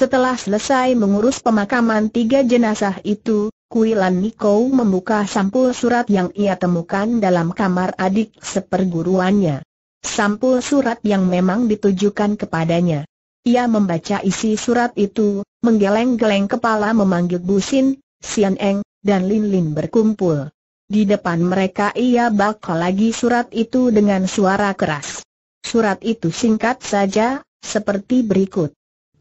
Setelah selesai mengurus pemakaman tiga jenazah itu, Kuilan Niko membuka sampul surat yang ia temukan dalam kamar adik seperguruannya. Sampul surat yang memang ditujukan kepadanya. Ia membaca isi surat itu, menggeleng-geleng kepala memanggil Busin, Sian Eng, dan Lin Lin berkumpul. Di depan mereka ia bakal lagi surat itu dengan suara keras. Surat itu singkat saja, seperti berikut.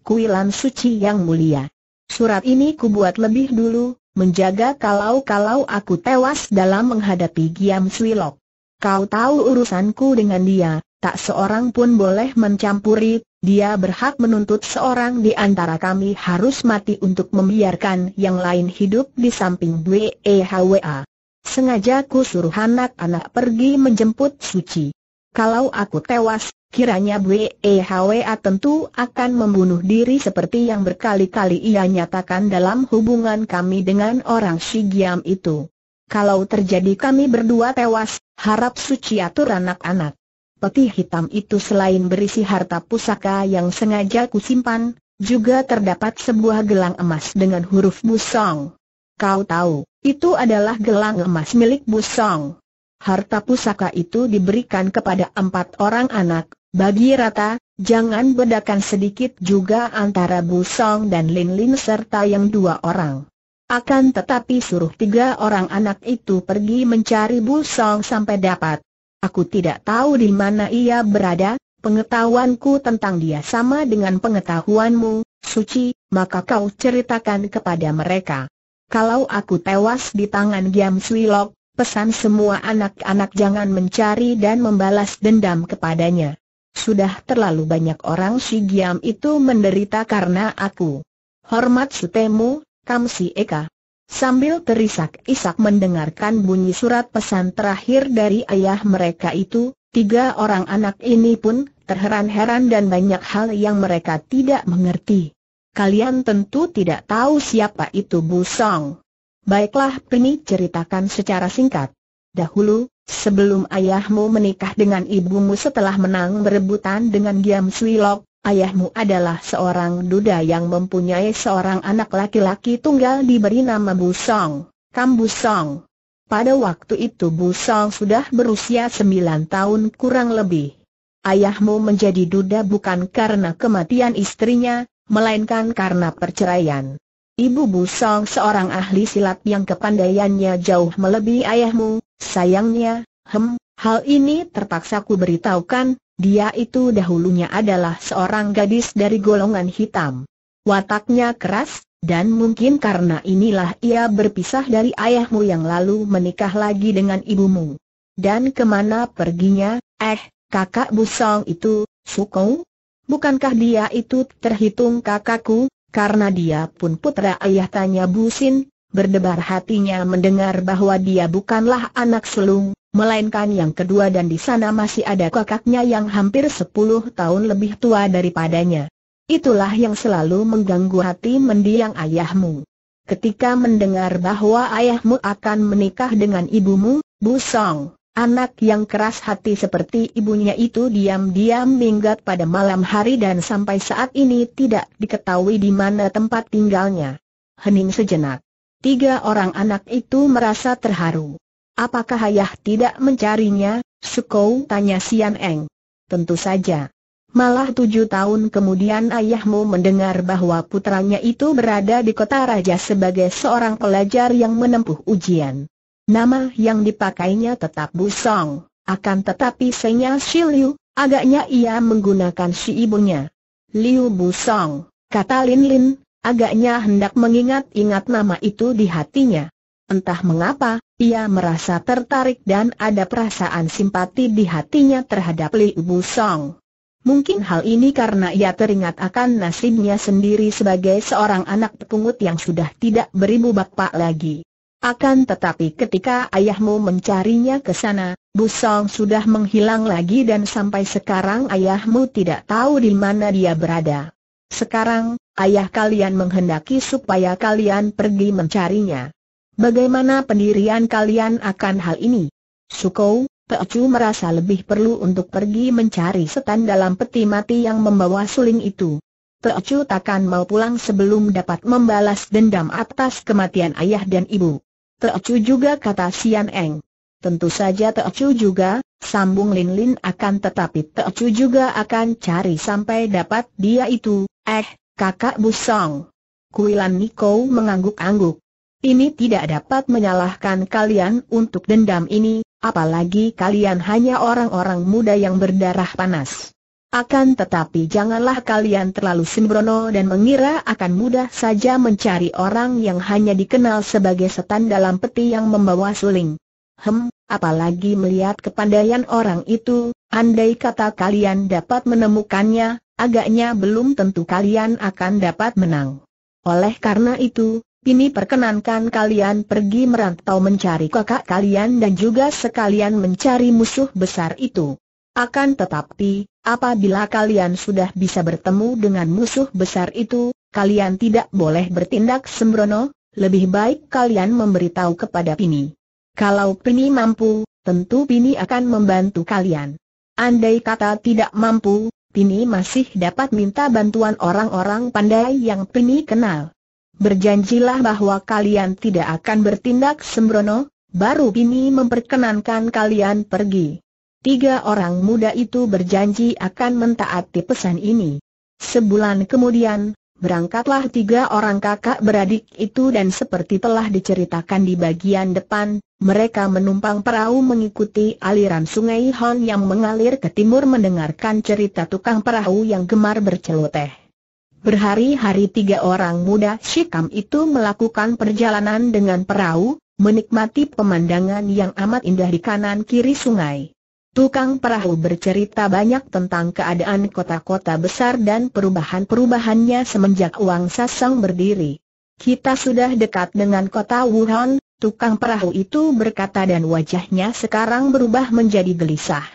Kuilan suci yang mulia. Surat ini kubuat lebih dulu, menjaga kalau-kalau aku tewas dalam menghadapi Giam Swilok. Kau tahu urusanku dengan dia, tak seorang pun boleh mencampuri, dia berhak menuntut seorang di antara kami harus mati untuk membiarkan yang lain hidup di samping BEHWA. Sengaja ku suruh anak-anak pergi menjemput Suci kalau aku tewas, kiranya Wehwa tentu akan membunuh diri seperti yang berkali-kali ia nyatakan dalam hubungan kami dengan orang Shigiam itu. Kalau terjadi kami berdua tewas, harap suci atur anak-anak. Peti hitam itu selain berisi harta pusaka yang sengaja kusimpan, juga terdapat sebuah gelang emas dengan huruf busong. Kau tahu, itu adalah gelang emas milik busong. Harta pusaka itu diberikan kepada empat orang anak, bagi rata, jangan bedakan sedikit juga antara Bu Song dan Lin Lin serta yang dua orang. Akan tetapi suruh tiga orang anak itu pergi mencari Bu Song sampai dapat. Aku tidak tahu di mana ia berada, pengetahuanku tentang dia sama dengan pengetahuanmu, Suci, maka kau ceritakan kepada mereka. Kalau aku tewas di tangan Giam Swilok, Pesan semua anak-anak jangan mencari dan membalas dendam kepadanya. Sudah terlalu banyak orang si Giam itu menderita karena aku. Hormat sutemu, si Eka. Sambil terisak-isak mendengarkan bunyi surat pesan terakhir dari ayah mereka itu, tiga orang anak ini pun terheran-heran dan banyak hal yang mereka tidak mengerti. Kalian tentu tidak tahu siapa itu bu song. Baiklah Peni ceritakan secara singkat. Dahulu, sebelum ayahmu menikah dengan ibumu setelah menang berebutan dengan Giam Swilok, ayahmu adalah seorang duda yang mempunyai seorang anak laki-laki tunggal diberi nama Busong, Kam Busong. Pada waktu itu Busong sudah berusia sembilan tahun kurang lebih. Ayahmu menjadi duda bukan karena kematian istrinya, melainkan karena perceraian. Ibu Busong seorang ahli silat yang kepandaiannya jauh melebihi ayahmu, sayangnya, hem, hal ini terpaksa ku beritahukan, dia itu dahulunya adalah seorang gadis dari golongan hitam. Wataknya keras, dan mungkin karena inilah ia berpisah dari ayahmu yang lalu menikah lagi dengan ibumu. Dan kemana perginya, eh, kakak Busong itu, Sukou? Bukankah dia itu terhitung kakakku, karena dia pun putra ayah tanya Busin, berdebar hatinya mendengar bahwa dia bukanlah anak sulung, melainkan yang kedua dan di sana masih ada kakaknya yang hampir sepuluh tahun lebih tua daripadanya. Itulah yang selalu mengganggu hati mendiang ayahmu. Ketika mendengar bahwa ayahmu akan menikah dengan ibumu, Busong. Anak yang keras hati seperti ibunya itu diam-diam minggat pada malam hari dan sampai saat ini tidak diketahui di mana tempat tinggalnya. Hening sejenak. Tiga orang anak itu merasa terharu. Apakah ayah tidak mencarinya? Sukou tanya Sian Eng. Tentu saja. Malah tujuh tahun kemudian ayahmu mendengar bahwa putranya itu berada di kota raja sebagai seorang pelajar yang menempuh ujian. Nama yang dipakainya tetap Busong, akan tetapi Senya Si Liu, agaknya ia menggunakan si ibunya. Liu Busong, kata Lin Lin, agaknya hendak mengingat-ingat nama itu di hatinya. Entah mengapa, ia merasa tertarik dan ada perasaan simpati di hatinya terhadap Liu Busong. Mungkin hal ini karena ia teringat akan nasibnya sendiri sebagai seorang anak pungut yang sudah tidak beribu bapak lagi. Akan tetapi ketika ayahmu mencarinya ke sana, Busong sudah menghilang lagi dan sampai sekarang ayahmu tidak tahu di mana dia berada. Sekarang, ayah kalian menghendaki supaya kalian pergi mencarinya. Bagaimana pendirian kalian akan hal ini? Suko, Peocu merasa lebih perlu untuk pergi mencari setan dalam peti mati yang membawa suling itu. Peocu takkan mau pulang sebelum dapat membalas dendam atas kematian ayah dan ibu. Teocu juga kata Sian Eng. Tentu saja Teocu juga, sambung Lin Lin akan tetapi Teocu juga akan cari sampai dapat dia itu, eh, kakak busong. Kuilan Niko mengangguk-angguk. Ini tidak dapat menyalahkan kalian untuk dendam ini, apalagi kalian hanya orang-orang muda yang berdarah panas. Akan tetapi janganlah kalian terlalu sembrono dan mengira akan mudah saja mencari orang yang hanya dikenal sebagai setan dalam peti yang membawa suling. Hem, apalagi melihat kepandaian orang itu, andai kata kalian dapat menemukannya, agaknya belum tentu kalian akan dapat menang. Oleh karena itu, ini perkenankan kalian pergi merantau mencari kakak kalian dan juga sekalian mencari musuh besar itu. Akan tetapi, apabila kalian sudah bisa bertemu dengan musuh besar itu, kalian tidak boleh bertindak sembrono, lebih baik kalian memberitahu kepada Pini. Kalau Pini mampu, tentu Pini akan membantu kalian. Andai kata tidak mampu, Pini masih dapat minta bantuan orang-orang pandai yang Pini kenal. Berjanjilah bahwa kalian tidak akan bertindak sembrono, baru Pini memperkenankan kalian pergi. Tiga orang muda itu berjanji akan mentaati pesan ini. Sebulan kemudian, berangkatlah tiga orang kakak beradik itu dan seperti telah diceritakan di bagian depan, mereka menumpang perahu mengikuti aliran sungai Hon yang mengalir ke timur mendengarkan cerita tukang perahu yang gemar berceloteh. Berhari-hari tiga orang muda Shikam itu melakukan perjalanan dengan perahu, menikmati pemandangan yang amat indah di kanan kiri sungai. Tukang perahu bercerita banyak tentang keadaan kota-kota besar dan perubahan-perubahannya semenjak Wang Sasang berdiri. Kita sudah dekat dengan kota Wuhan, tukang perahu itu berkata dan wajahnya sekarang berubah menjadi gelisah.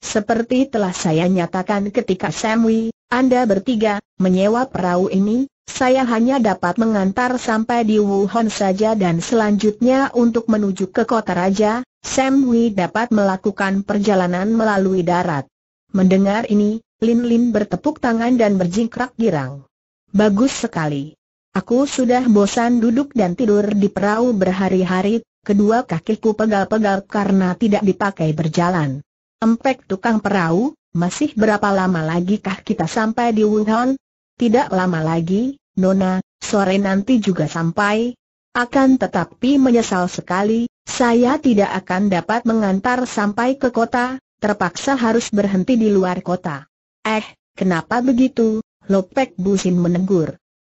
Seperti telah saya nyatakan ketika Samui, Anda bertiga, menyewa perahu ini, saya hanya dapat mengantar sampai di Wuhan saja dan selanjutnya untuk menuju ke kota raja, Sam Hui dapat melakukan perjalanan melalui darat. Mendengar ini, Lin Lin bertepuk tangan dan berjingkrak girang. Bagus sekali. Aku sudah bosan duduk dan tidur di perahu berhari-hari, kedua kakiku pegal-pegal karena tidak dipakai berjalan. Empek tukang perahu, masih berapa lama lagi kah kita sampai di Wuhan? Tidak lama lagi, Nona, sore nanti juga sampai. Akan tetapi menyesal sekali, saya tidak akan dapat mengantar sampai ke kota, terpaksa harus berhenti di luar kota. Eh, kenapa begitu? Lopek Busin menegur.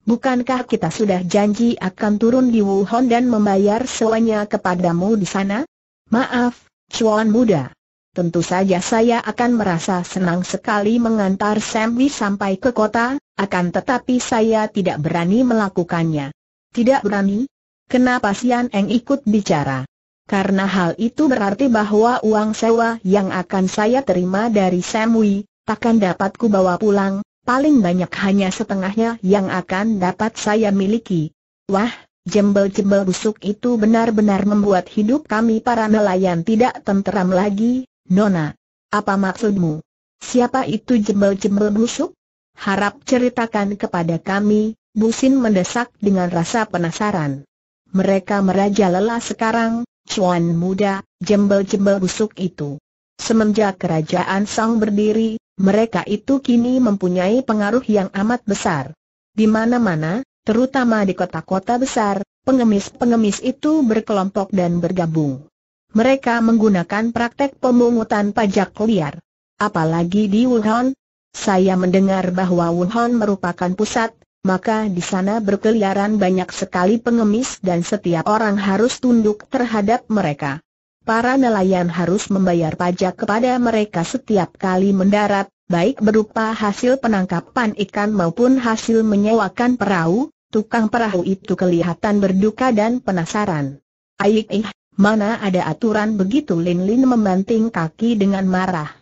Bukankah kita sudah janji akan turun di Wuhan dan membayar sewanya kepadamu di sana? Maaf, cuan muda tentu saja saya akan merasa senang sekali mengantar Samwi sampai ke kota, akan tetapi saya tidak berani melakukannya. Tidak berani? Kenapa Sian Eng ikut bicara? Karena hal itu berarti bahwa uang sewa yang akan saya terima dari Samwi, takkan dapat ku bawa pulang, paling banyak hanya setengahnya yang akan dapat saya miliki. Wah, jembel-jembel busuk itu benar-benar membuat hidup kami para nelayan tidak tenteram lagi, Nona, apa maksudmu? Siapa itu jembel-jembel busuk? Harap ceritakan kepada kami, Busin mendesak dengan rasa penasaran. Mereka meraja lelah sekarang, cuan muda, jembel-jembel busuk itu. Semenjak kerajaan Song berdiri, mereka itu kini mempunyai pengaruh yang amat besar. Di mana-mana, terutama di kota-kota besar, pengemis-pengemis itu berkelompok dan bergabung mereka menggunakan praktek pemungutan pajak liar. Apalagi di Wuhan, saya mendengar bahwa Wuhan merupakan pusat, maka di sana berkeliaran banyak sekali pengemis dan setiap orang harus tunduk terhadap mereka. Para nelayan harus membayar pajak kepada mereka setiap kali mendarat, baik berupa hasil penangkapan ikan maupun hasil menyewakan perahu, tukang perahu itu kelihatan berduka dan penasaran. Aik ih, Mana ada aturan begitu Lin Lin membanting kaki dengan marah.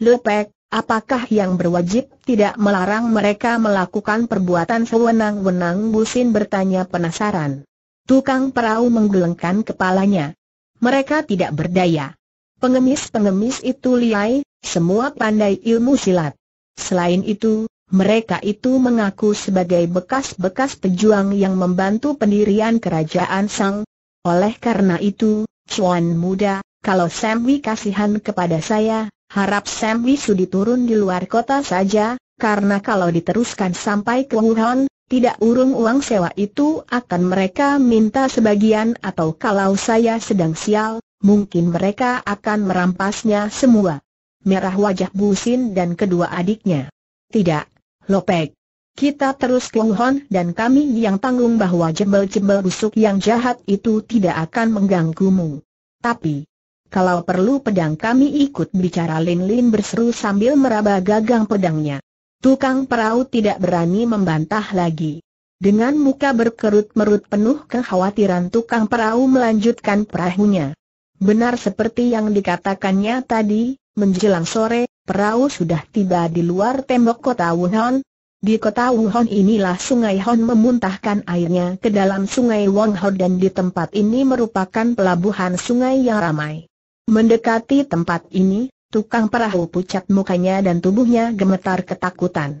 Lepek, apakah yang berwajib tidak melarang mereka melakukan perbuatan sewenang-wenang Busin bertanya penasaran. Tukang perahu menggelengkan kepalanya. Mereka tidak berdaya. Pengemis-pengemis itu liai, semua pandai ilmu silat. Selain itu, mereka itu mengaku sebagai bekas-bekas pejuang yang membantu pendirian kerajaan Sang, oleh karena itu, Cuan muda, kalau Samwi kasihan kepada saya, harap Samwi sudi turun di luar kota saja, karena kalau diteruskan sampai ke Wuhan, tidak urung uang sewa itu akan mereka minta sebagian atau kalau saya sedang sial, mungkin mereka akan merampasnya semua. Merah wajah Busin dan kedua adiknya. Tidak, Lopek, kita terus klohon dan kami yang tanggung bahwa jembel-jembel busuk yang jahat itu tidak akan mengganggumu. Tapi, kalau perlu pedang kami ikut bicara Lin Lin berseru sambil meraba gagang pedangnya. Tukang perahu tidak berani membantah lagi. Dengan muka berkerut-merut penuh kekhawatiran tukang perahu melanjutkan perahunya. Benar seperti yang dikatakannya tadi, menjelang sore, perahu sudah tiba di luar tembok kota Wuhan, di kota Wuhan inilah sungai Hon memuntahkan airnya ke dalam sungai Wangho dan di tempat ini merupakan pelabuhan sungai yang ramai. Mendekati tempat ini, tukang perahu pucat mukanya dan tubuhnya gemetar ketakutan.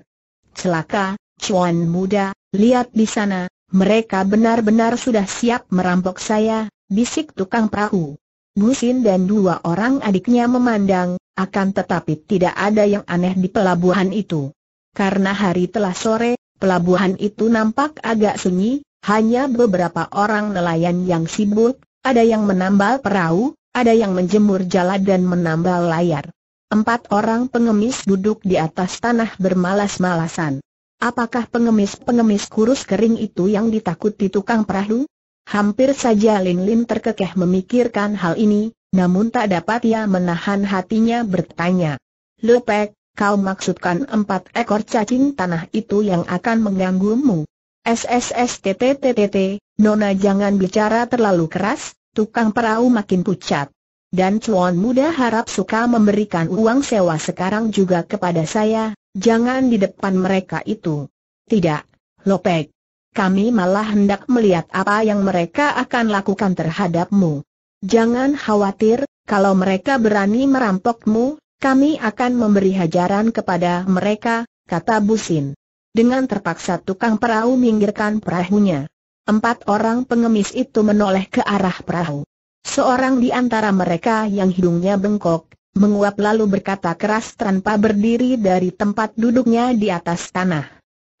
Celaka, Chuan muda, lihat di sana, mereka benar-benar sudah siap merampok saya, bisik tukang perahu. Busin dan dua orang adiknya memandang, akan tetapi tidak ada yang aneh di pelabuhan itu. Karena hari telah sore, pelabuhan itu nampak agak sunyi, hanya beberapa orang nelayan yang sibuk, ada yang menambal perahu, ada yang menjemur jala dan menambal layar. Empat orang pengemis duduk di atas tanah bermalas-malasan. Apakah pengemis-pengemis kurus kering itu yang ditakuti tukang perahu? Hampir saja Lin Lin terkekeh memikirkan hal ini, namun tak dapat ia menahan hatinya bertanya. Lepek, Kau maksudkan empat ekor cacing tanah itu yang akan mengganggumu. SSSTTTTT, Nona jangan bicara terlalu keras, tukang perahu makin pucat. Dan cuan muda harap suka memberikan uang sewa sekarang juga kepada saya, jangan di depan mereka itu. Tidak, Lopek. Kami malah hendak melihat apa yang mereka akan lakukan terhadapmu. Jangan khawatir, kalau mereka berani merampokmu, kami akan memberi hajaran kepada mereka, kata Busin. Dengan terpaksa tukang perahu minggirkan perahunya. Empat orang pengemis itu menoleh ke arah perahu. Seorang di antara mereka yang hidungnya bengkok, menguap lalu berkata keras tanpa berdiri dari tempat duduknya di atas tanah.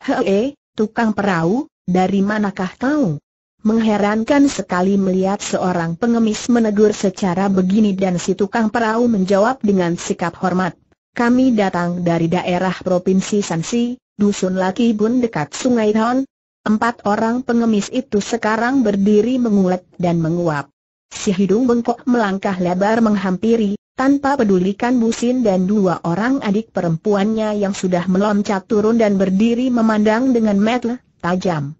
Hei, tukang perahu, dari manakah kau? Mengherankan sekali melihat seorang pengemis menegur secara begini dan si tukang perahu menjawab dengan sikap hormat. Kami datang dari daerah Provinsi Sansi, Dusun Laki Bun dekat Sungai Hon. Empat orang pengemis itu sekarang berdiri mengulet dan menguap. Si hidung bengkok melangkah lebar menghampiri, tanpa pedulikan Busin dan dua orang adik perempuannya yang sudah meloncat turun dan berdiri memandang dengan mata tajam.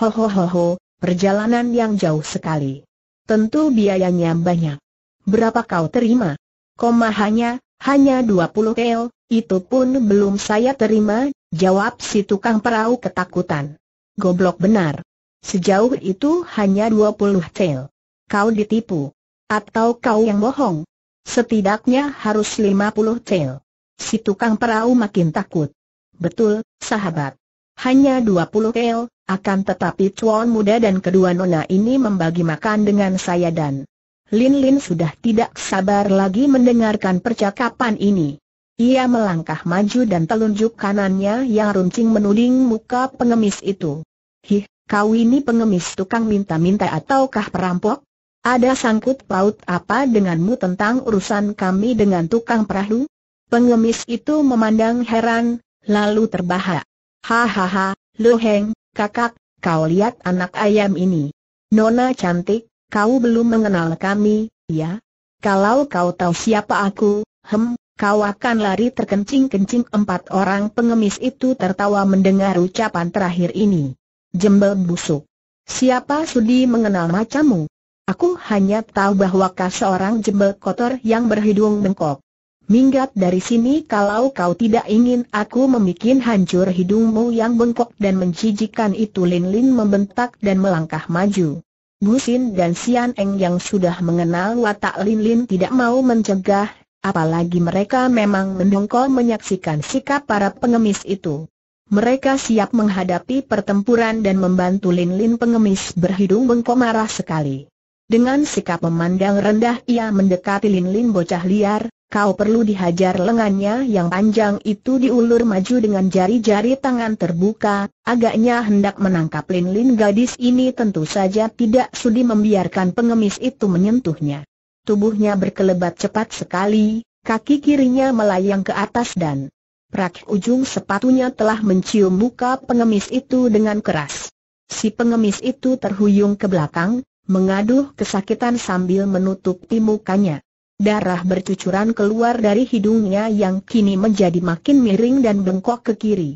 Ho ho ho ho, Perjalanan yang jauh sekali. Tentu biayanya banyak. Berapa kau terima? Koma hanya, hanya 20 keo, itu pun belum saya terima, jawab si tukang perahu ketakutan. Goblok benar. Sejauh itu hanya 20 keo. Kau ditipu. Atau kau yang bohong. Setidaknya harus 50 keo. Si tukang perahu makin takut. Betul, sahabat. Hanya 20 kel, akan tetapi cuan muda dan kedua nona ini membagi makan dengan saya dan Lin Lin sudah tidak sabar lagi mendengarkan percakapan ini. Ia melangkah maju dan telunjuk kanannya yang runcing menuding muka pengemis itu. Hih, kau ini pengemis tukang minta-minta ataukah perampok? Ada sangkut paut apa denganmu tentang urusan kami dengan tukang perahu? Pengemis itu memandang heran, lalu terbahak. Hahaha, Loheng, kakak, kau lihat anak ayam ini. Nona cantik, kau belum mengenal kami, ya? Kalau kau tahu siapa aku, hem, kau akan lari terkencing-kencing empat orang pengemis itu tertawa mendengar ucapan terakhir ini. Jembel busuk. Siapa sudi mengenal macammu? Aku hanya tahu bahwa kau seorang jembel kotor yang berhidung bengkok. Minggat dari sini kalau kau tidak ingin aku membuat hancur hidungmu yang bengkok dan menjijikan itu Lin Lin membentak dan melangkah maju. Bu Sin dan Sian Eng yang sudah mengenal watak Lin Lin tidak mau mencegah, apalagi mereka memang mendongkol menyaksikan sikap para pengemis itu. Mereka siap menghadapi pertempuran dan membantu Lin Lin pengemis berhidung bengkok marah sekali. Dengan sikap memandang rendah ia mendekati Lin Lin bocah liar, kau perlu dihajar lengannya yang panjang itu diulur maju dengan jari-jari tangan terbuka, agaknya hendak menangkap Lin Lin gadis ini tentu saja tidak sudi membiarkan pengemis itu menyentuhnya. Tubuhnya berkelebat cepat sekali, kaki kirinya melayang ke atas dan prak ujung sepatunya telah mencium muka pengemis itu dengan keras. Si pengemis itu terhuyung ke belakang, mengaduh kesakitan sambil menutupi mukanya. Darah bercucuran keluar dari hidungnya yang kini menjadi makin miring dan bengkok ke kiri.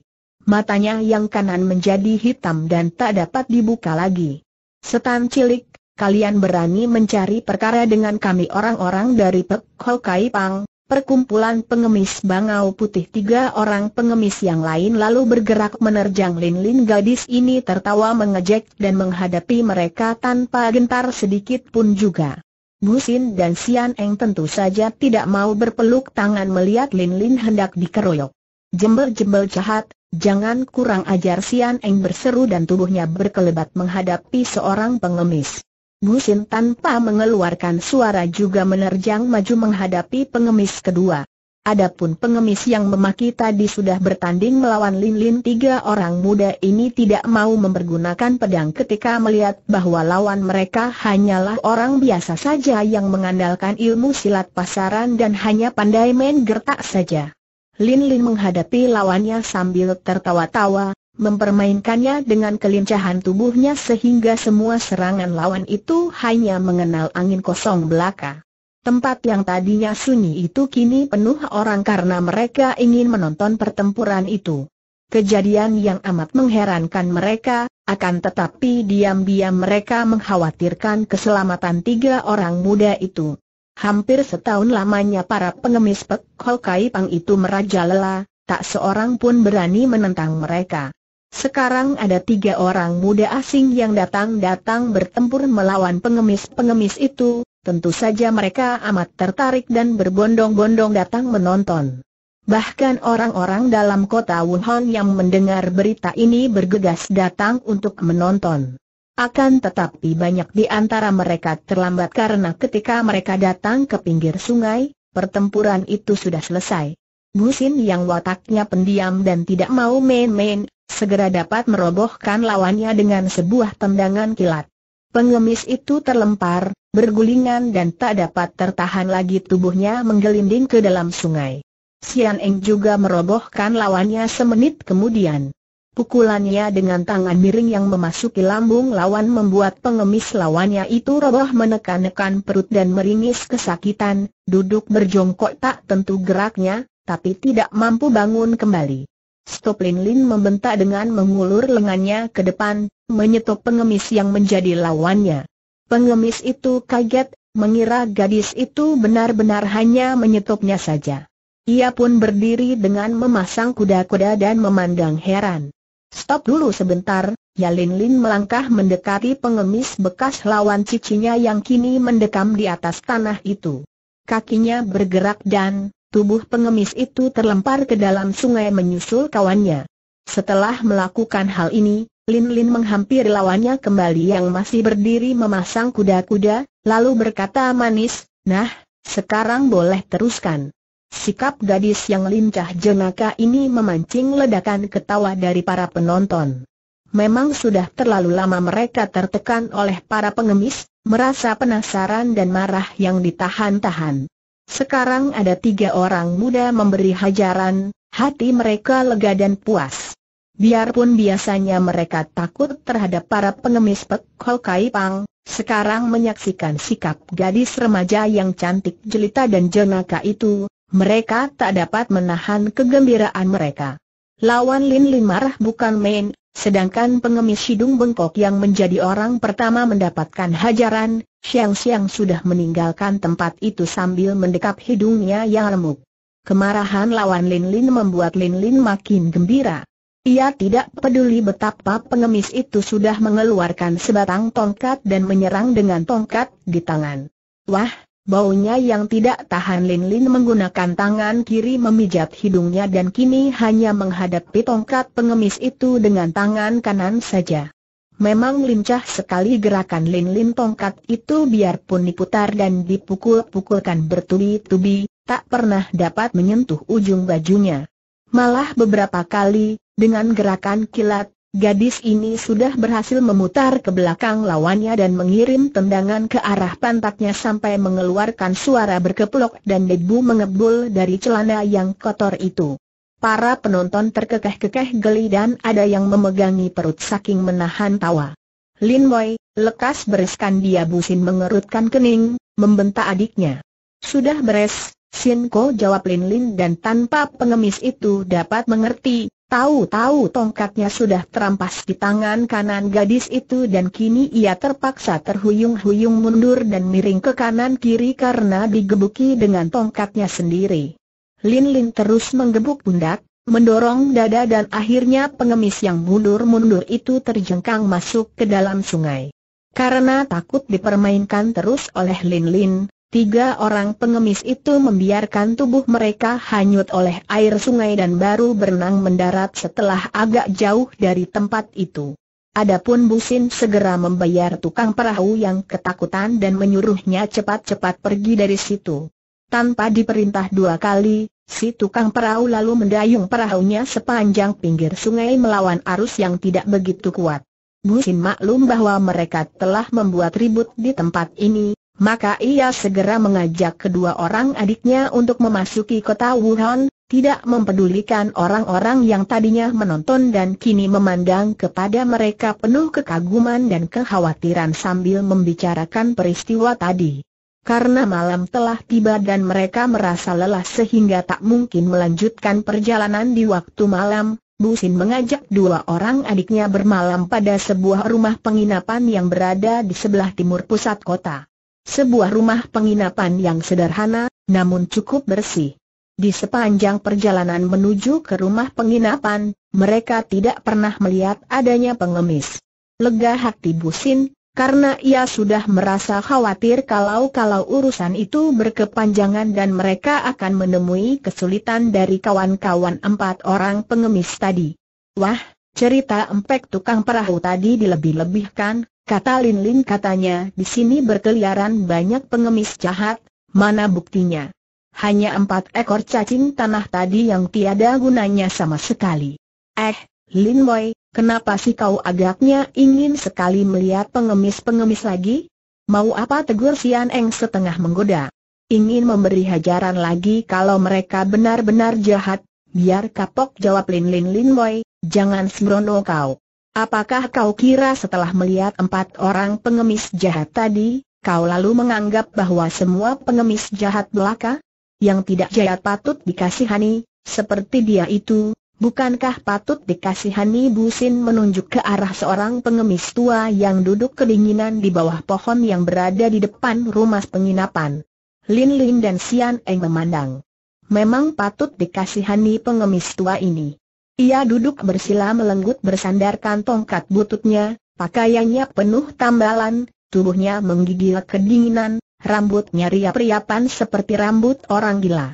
Matanya yang kanan menjadi hitam dan tak dapat dibuka lagi. Setan cilik, kalian berani mencari perkara dengan kami orang-orang dari Pek Hokai Pang, Perkumpulan pengemis bangau putih tiga orang pengemis yang lain lalu bergerak menerjang Lin Lin gadis ini tertawa mengejek dan menghadapi mereka tanpa gentar sedikit pun juga. Busin dan Sian Eng tentu saja tidak mau berpeluk tangan melihat Lin Lin hendak dikeroyok. Jembel-jembel jahat, jangan kurang ajar Sian Eng berseru dan tubuhnya berkelebat menghadapi seorang pengemis. Busin tanpa mengeluarkan suara juga menerjang maju menghadapi pengemis kedua. Adapun pengemis yang memaki tadi sudah bertanding melawan Lin Lin tiga orang muda ini tidak mau mempergunakan pedang ketika melihat bahwa lawan mereka hanyalah orang biasa saja yang mengandalkan ilmu silat pasaran dan hanya pandai main gertak saja. Lin Lin menghadapi lawannya sambil tertawa-tawa, mempermainkannya dengan kelincahan tubuhnya sehingga semua serangan lawan itu hanya mengenal angin kosong belaka. Tempat yang tadinya sunyi itu kini penuh orang karena mereka ingin menonton pertempuran itu. Kejadian yang amat mengherankan mereka, akan tetapi diam-diam mereka mengkhawatirkan keselamatan tiga orang muda itu. Hampir setahun lamanya para pengemis Pek Kai Pang itu merajalela, tak seorang pun berani menentang mereka. Sekarang ada tiga orang muda asing yang datang-datang bertempur melawan pengemis-pengemis itu, tentu saja mereka amat tertarik dan berbondong-bondong datang menonton. Bahkan orang-orang dalam kota Wuhan yang mendengar berita ini bergegas datang untuk menonton. Akan tetapi banyak di antara mereka terlambat karena ketika mereka datang ke pinggir sungai, pertempuran itu sudah selesai. Busin yang wataknya pendiam dan tidak mau main-main, segera dapat merobohkan lawannya dengan sebuah tendangan kilat. Pengemis itu terlempar, bergulingan dan tak dapat tertahan lagi tubuhnya menggelinding ke dalam sungai. Sian Eng juga merobohkan lawannya semenit kemudian. Pukulannya dengan tangan miring yang memasuki lambung lawan membuat pengemis lawannya itu roboh menekan-nekan perut dan meringis kesakitan, duduk berjongkok tak tentu geraknya, tapi tidak mampu bangun kembali. Stop Lin Lin membentak dengan mengulur lengannya ke depan, menyetop pengemis yang menjadi lawannya. Pengemis itu kaget, mengira gadis itu benar-benar hanya menyetopnya saja. Ia pun berdiri dengan memasang kuda-kuda dan memandang heran. Stop dulu sebentar, ya Lin Lin melangkah mendekati pengemis bekas lawan cicinya yang kini mendekam di atas tanah itu. Kakinya bergerak dan Tubuh pengemis itu terlempar ke dalam sungai menyusul kawannya. Setelah melakukan hal ini, Lin Lin menghampiri lawannya kembali yang masih berdiri memasang kuda-kuda, lalu berkata manis, Nah, sekarang boleh teruskan. Sikap gadis yang lincah jenaka ini memancing ledakan ketawa dari para penonton. Memang sudah terlalu lama mereka tertekan oleh para pengemis, merasa penasaran dan marah yang ditahan-tahan. Sekarang ada tiga orang muda memberi hajaran, hati mereka lega dan puas. Biarpun biasanya mereka takut terhadap para pengemis Pek Hol Kai sekarang menyaksikan sikap gadis remaja yang cantik jelita dan jenaka itu, mereka tak dapat menahan kegembiraan mereka. Lawan Lin Li marah bukan main, sedangkan pengemis hidung bengkok yang menjadi orang pertama mendapatkan hajaran, Xiang Xiang sudah meninggalkan tempat itu sambil mendekap hidungnya yang remuk. Kemarahan lawan Lin Lin membuat Lin Lin makin gembira. Ia tidak peduli betapa pengemis itu sudah mengeluarkan sebatang tongkat dan menyerang dengan tongkat di tangan. Wah, Baunya yang tidak tahan Lin Lin menggunakan tangan kiri memijat hidungnya dan kini hanya menghadapi tongkat pengemis itu dengan tangan kanan saja. Memang lincah sekali gerakan Lin Lin tongkat itu biarpun diputar dan dipukul-pukulkan bertubi-tubi, tak pernah dapat menyentuh ujung bajunya. Malah beberapa kali, dengan gerakan kilat, Gadis ini sudah berhasil memutar ke belakang lawannya dan mengirim tendangan ke arah pantatnya sampai mengeluarkan suara berkeplok dan debu mengebul dari celana yang kotor itu. Para penonton terkekeh-kekeh geli dan ada yang memegangi perut saking menahan tawa. Lin Wei, lekas bereskan dia busin mengerutkan kening, membentak adiknya. Sudah beres, Sin Ko jawab Lin Lin dan tanpa pengemis itu dapat mengerti, Tahu-tahu tongkatnya sudah terampas di tangan kanan gadis itu dan kini ia terpaksa terhuyung-huyung mundur dan miring ke kanan-kiri karena digebuki dengan tongkatnya sendiri. Lin Lin terus menggebuk pundak, mendorong dada dan akhirnya pengemis yang mundur-mundur itu terjengkang masuk ke dalam sungai. Karena takut dipermainkan terus oleh Lin Lin, Tiga orang pengemis itu membiarkan tubuh mereka hanyut oleh air sungai dan baru berenang mendarat setelah agak jauh dari tempat itu. Adapun Busin segera membayar tukang perahu yang ketakutan dan menyuruhnya cepat-cepat pergi dari situ. Tanpa diperintah dua kali, si tukang perahu lalu mendayung perahunya sepanjang pinggir sungai melawan arus yang tidak begitu kuat. Busin maklum bahwa mereka telah membuat ribut di tempat ini, maka ia segera mengajak kedua orang adiknya untuk memasuki kota Wuhan, tidak mempedulikan orang-orang yang tadinya menonton dan kini memandang kepada mereka penuh kekaguman dan kekhawatiran sambil membicarakan peristiwa tadi. Karena malam telah tiba dan mereka merasa lelah sehingga tak mungkin melanjutkan perjalanan di waktu malam, Busin mengajak dua orang adiknya bermalam pada sebuah rumah penginapan yang berada di sebelah timur pusat kota. Sebuah rumah penginapan yang sederhana, namun cukup bersih. Di sepanjang perjalanan menuju ke rumah penginapan, mereka tidak pernah melihat adanya pengemis. Lega hati Busin, karena ia sudah merasa khawatir kalau-kalau urusan itu berkepanjangan dan mereka akan menemui kesulitan dari kawan-kawan empat orang pengemis tadi. Wah, cerita empek tukang perahu tadi dilebih-lebihkan, Kata Lin Lin katanya di sini berkeliaran banyak pengemis jahat, mana buktinya? Hanya empat ekor cacing tanah tadi yang tiada gunanya sama sekali. Eh, Lin Boy, kenapa sih kau agaknya ingin sekali melihat pengemis-pengemis lagi? Mau apa tegur Sian Eng setengah menggoda? Ingin memberi hajaran lagi kalau mereka benar-benar jahat, biar kapok jawab Lin Lin Lin Boy, jangan sembrono kau. Apakah kau kira setelah melihat empat orang pengemis jahat tadi, kau lalu menganggap bahwa semua pengemis jahat belaka? Yang tidak jahat patut dikasihani, seperti dia itu, bukankah patut dikasihani Busin menunjuk ke arah seorang pengemis tua yang duduk kedinginan di bawah pohon yang berada di depan rumah penginapan? Lin Lin dan Sian Eng memandang. Memang patut dikasihani pengemis tua ini. Ia duduk bersila melenggut bersandarkan tongkat bututnya, pakaiannya penuh tambalan, tubuhnya menggigil kedinginan, rambutnya riap-riapan seperti rambut orang gila.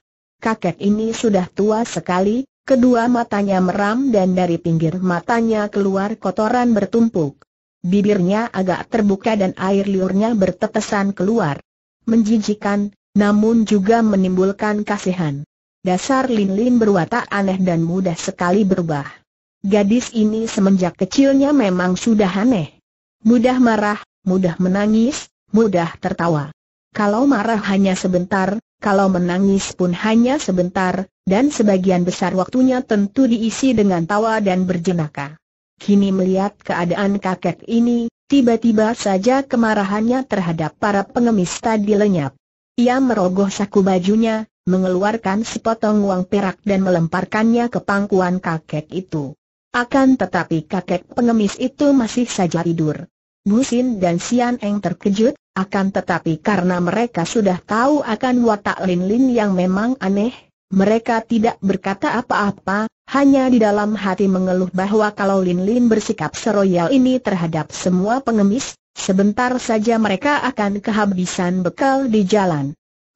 Kakek ini sudah tua sekali, kedua matanya meram dan dari pinggir matanya keluar kotoran bertumpuk. Bibirnya agak terbuka dan air liurnya bertetesan keluar. Menjijikan, namun juga menimbulkan kasihan. Dasar Lin Lin berwatak aneh dan mudah sekali berubah. Gadis ini semenjak kecilnya memang sudah aneh. Mudah marah, mudah menangis, mudah tertawa. Kalau marah hanya sebentar, kalau menangis pun hanya sebentar, dan sebagian besar waktunya tentu diisi dengan tawa dan berjenaka. Kini melihat keadaan kakek ini, tiba-tiba saja kemarahannya terhadap para pengemis tadi lenyap. Ia merogoh saku bajunya, mengeluarkan sepotong uang perak dan melemparkannya ke pangkuan kakek itu. Akan tetapi kakek pengemis itu masih saja tidur. Busin dan Sian Eng terkejut, akan tetapi karena mereka sudah tahu akan watak Lin Lin yang memang aneh, mereka tidak berkata apa-apa, hanya di dalam hati mengeluh bahwa kalau Lin Lin bersikap seroyal ini terhadap semua pengemis, sebentar saja mereka akan kehabisan bekal di jalan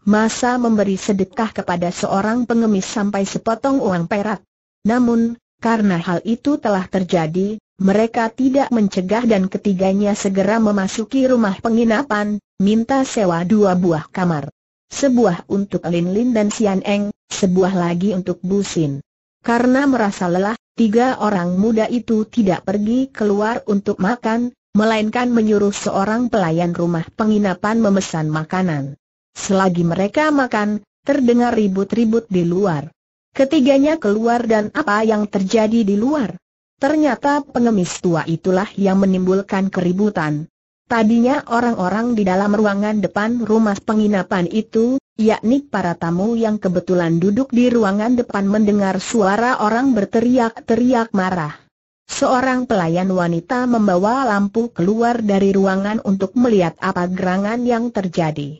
masa memberi sedekah kepada seorang pengemis sampai sepotong uang perak. Namun, karena hal itu telah terjadi, mereka tidak mencegah dan ketiganya segera memasuki rumah penginapan, minta sewa dua buah kamar. Sebuah untuk Lin Lin dan Sian Eng, sebuah lagi untuk Bu Sin. Karena merasa lelah, tiga orang muda itu tidak pergi keluar untuk makan, melainkan menyuruh seorang pelayan rumah penginapan memesan makanan. Selagi mereka makan, terdengar ribut-ribut di luar. Ketiganya keluar dan apa yang terjadi di luar? Ternyata pengemis tua itulah yang menimbulkan keributan. Tadinya orang-orang di dalam ruangan depan rumah penginapan itu, yakni para tamu yang kebetulan duduk di ruangan depan mendengar suara orang berteriak-teriak marah. Seorang pelayan wanita membawa lampu keluar dari ruangan untuk melihat apa gerangan yang terjadi.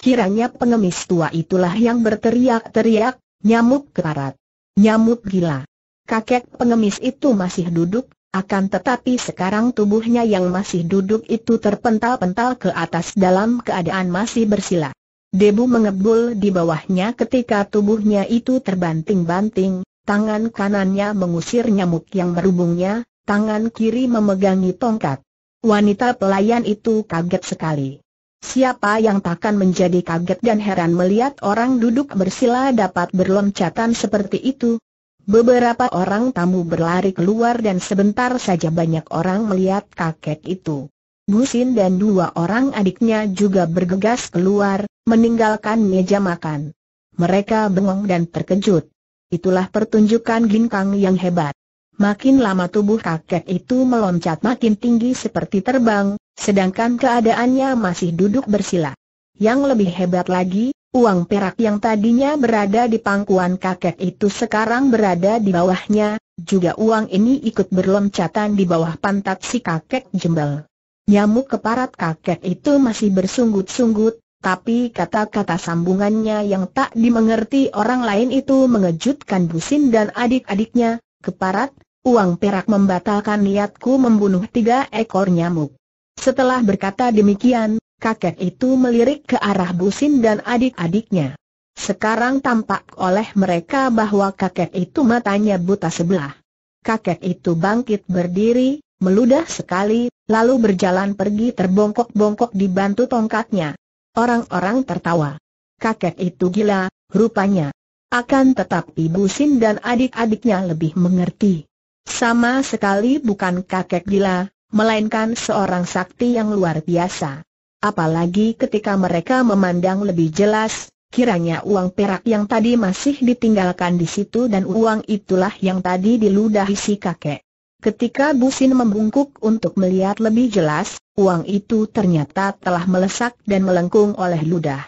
Kiranya pengemis tua itulah yang berteriak-teriak, nyamuk keparat, nyamuk gila. Kakek pengemis itu masih duduk, akan tetapi sekarang tubuhnya yang masih duduk itu terpental-pental ke atas dalam keadaan masih bersila. Debu mengebul di bawahnya ketika tubuhnya itu terbanting-banting, tangan kanannya mengusir nyamuk yang merubungnya, tangan kiri memegangi tongkat. Wanita pelayan itu kaget sekali. Siapa yang takkan menjadi kaget dan heran melihat orang duduk bersila dapat berloncatan seperti itu? Beberapa orang tamu berlari keluar dan sebentar saja banyak orang melihat kakek itu. Busin dan dua orang adiknya juga bergegas keluar, meninggalkan meja makan. Mereka bengong dan terkejut. Itulah pertunjukan ginkang yang hebat. Makin lama tubuh kakek itu meloncat makin tinggi seperti terbang, sedangkan keadaannya masih duduk bersila. Yang lebih hebat lagi, uang perak yang tadinya berada di pangkuan kakek itu sekarang berada di bawahnya, juga uang ini ikut berloncatan di bawah pantat si kakek jembel. Nyamuk keparat kakek itu masih bersungut-sungut, tapi kata-kata sambungannya yang tak dimengerti orang lain itu mengejutkan Busin dan adik-adiknya, keparat, uang perak membatalkan niatku membunuh tiga ekor nyamuk. Setelah berkata demikian, kakek itu melirik ke arah Busin dan adik-adiknya. Sekarang tampak oleh mereka bahwa kakek itu matanya buta sebelah. Kakek itu bangkit berdiri, meludah sekali, lalu berjalan pergi terbongkok-bongkok dibantu tongkatnya. Orang-orang tertawa. Kakek itu gila, rupanya. Akan tetapi Busin dan adik-adiknya lebih mengerti. Sama sekali bukan kakek gila, melainkan seorang sakti yang luar biasa. Apalagi ketika mereka memandang lebih jelas, kiranya uang perak yang tadi masih ditinggalkan di situ dan uang itulah yang tadi diludahi si kakek. Ketika Busin membungkuk untuk melihat lebih jelas, uang itu ternyata telah melesak dan melengkung oleh ludah.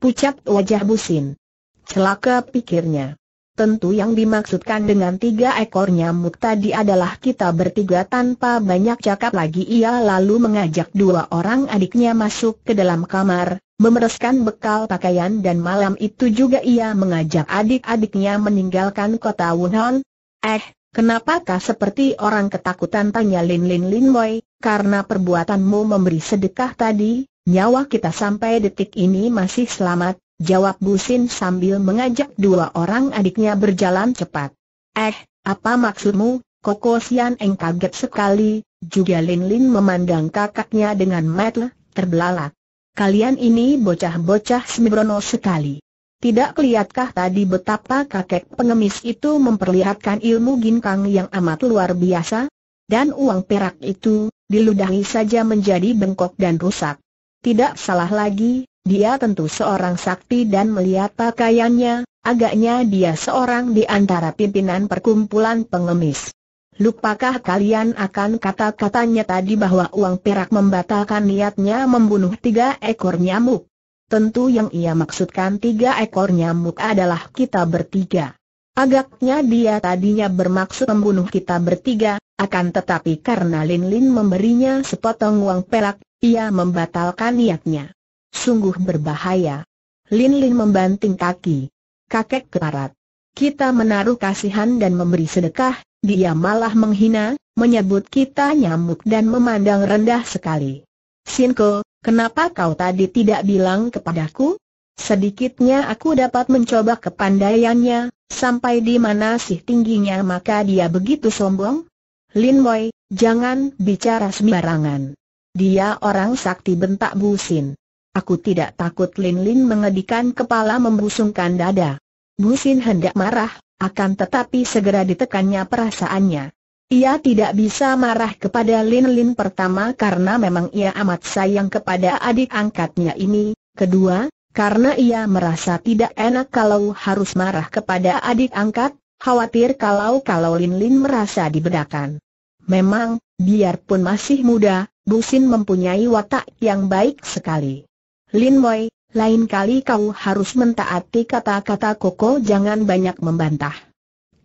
Pucat wajah Busin. Celaka pikirnya. Tentu yang dimaksudkan dengan tiga ekor nyamuk tadi adalah kita bertiga tanpa banyak cakap lagi ia lalu mengajak dua orang adiknya masuk ke dalam kamar, memeraskan bekal pakaian dan malam itu juga ia mengajak adik-adiknya meninggalkan kota Wuhan. Eh, kenapakah seperti orang ketakutan tanya Lin Lin Lin Boy, karena perbuatanmu memberi sedekah tadi, nyawa kita sampai detik ini masih selamat, jawab Busin sambil mengajak dua orang adiknya berjalan cepat. Eh, apa maksudmu? Koko Sian Eng kaget sekali, juga Lin Lin memandang kakaknya dengan mata terbelalak. Kalian ini bocah-bocah sembrono sekali. Tidak kelihatkah tadi betapa kakek pengemis itu memperlihatkan ilmu ginkang yang amat luar biasa? Dan uang perak itu, diludahi saja menjadi bengkok dan rusak. Tidak salah lagi, dia tentu seorang sakti dan melihat pakaiannya, agaknya dia seorang di antara pimpinan perkumpulan pengemis. Lupakah kalian akan kata-katanya tadi bahwa uang perak membatalkan niatnya membunuh tiga ekor nyamuk? Tentu yang ia maksudkan tiga ekor nyamuk adalah kita bertiga. Agaknya dia tadinya bermaksud membunuh kita bertiga, akan tetapi karena Lin Lin memberinya sepotong uang perak, ia membatalkan niatnya. Sungguh berbahaya. Lin Lin membanting kaki. Kakek keparat. Kita menaruh kasihan dan memberi sedekah, dia malah menghina, menyebut kita nyamuk dan memandang rendah sekali. Sinko, kenapa kau tadi tidak bilang kepadaku? Sedikitnya aku dapat mencoba kepandaiannya, sampai di mana sih tingginya maka dia begitu sombong? Lin Boy, jangan bicara sembarangan. Dia orang sakti bentak busin. Aku tidak takut Lin Lin mengedikan kepala membusungkan dada. Busin hendak marah, akan tetapi segera ditekannya perasaannya. Ia tidak bisa marah kepada Lin Lin pertama karena memang ia amat sayang kepada adik angkatnya ini, kedua, karena ia merasa tidak enak kalau harus marah kepada adik angkat, khawatir kalau-kalau Lin Lin merasa dibedakan. Memang, biarpun masih muda, Busin mempunyai watak yang baik sekali. Lin Boy, lain kali kau harus mentaati kata-kata Koko jangan banyak membantah.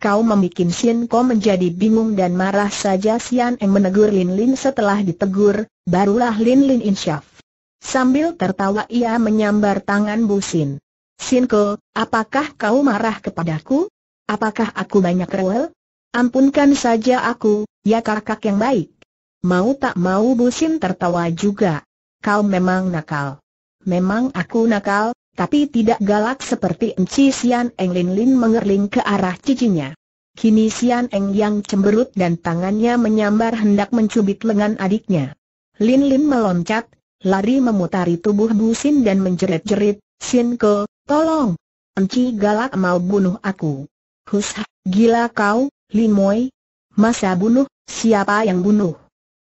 Kau membuat Sin Ko menjadi bingung dan marah saja Sian Eng menegur Lin Lin setelah ditegur, barulah Lin Lin insyaf. Sambil tertawa ia menyambar tangan Bu Sin. Sin Ko, apakah kau marah kepadaku? Apakah aku banyak rewel? Ampunkan saja aku, ya kakak yang baik. Mau tak mau Bu Sin tertawa juga. Kau memang nakal. Memang aku nakal, tapi tidak galak seperti Enci Sian Eng Lin Lin mengerling ke arah cicinya. Kini Sian Eng yang cemberut dan tangannya menyambar hendak mencubit lengan adiknya. Lin Lin meloncat, lari memutari tubuh Bu Sin dan menjerit-jerit, Sin Ke, tolong! Enci galak mau bunuh aku. Hus, gila kau, Lin Moi. Masa bunuh, siapa yang bunuh?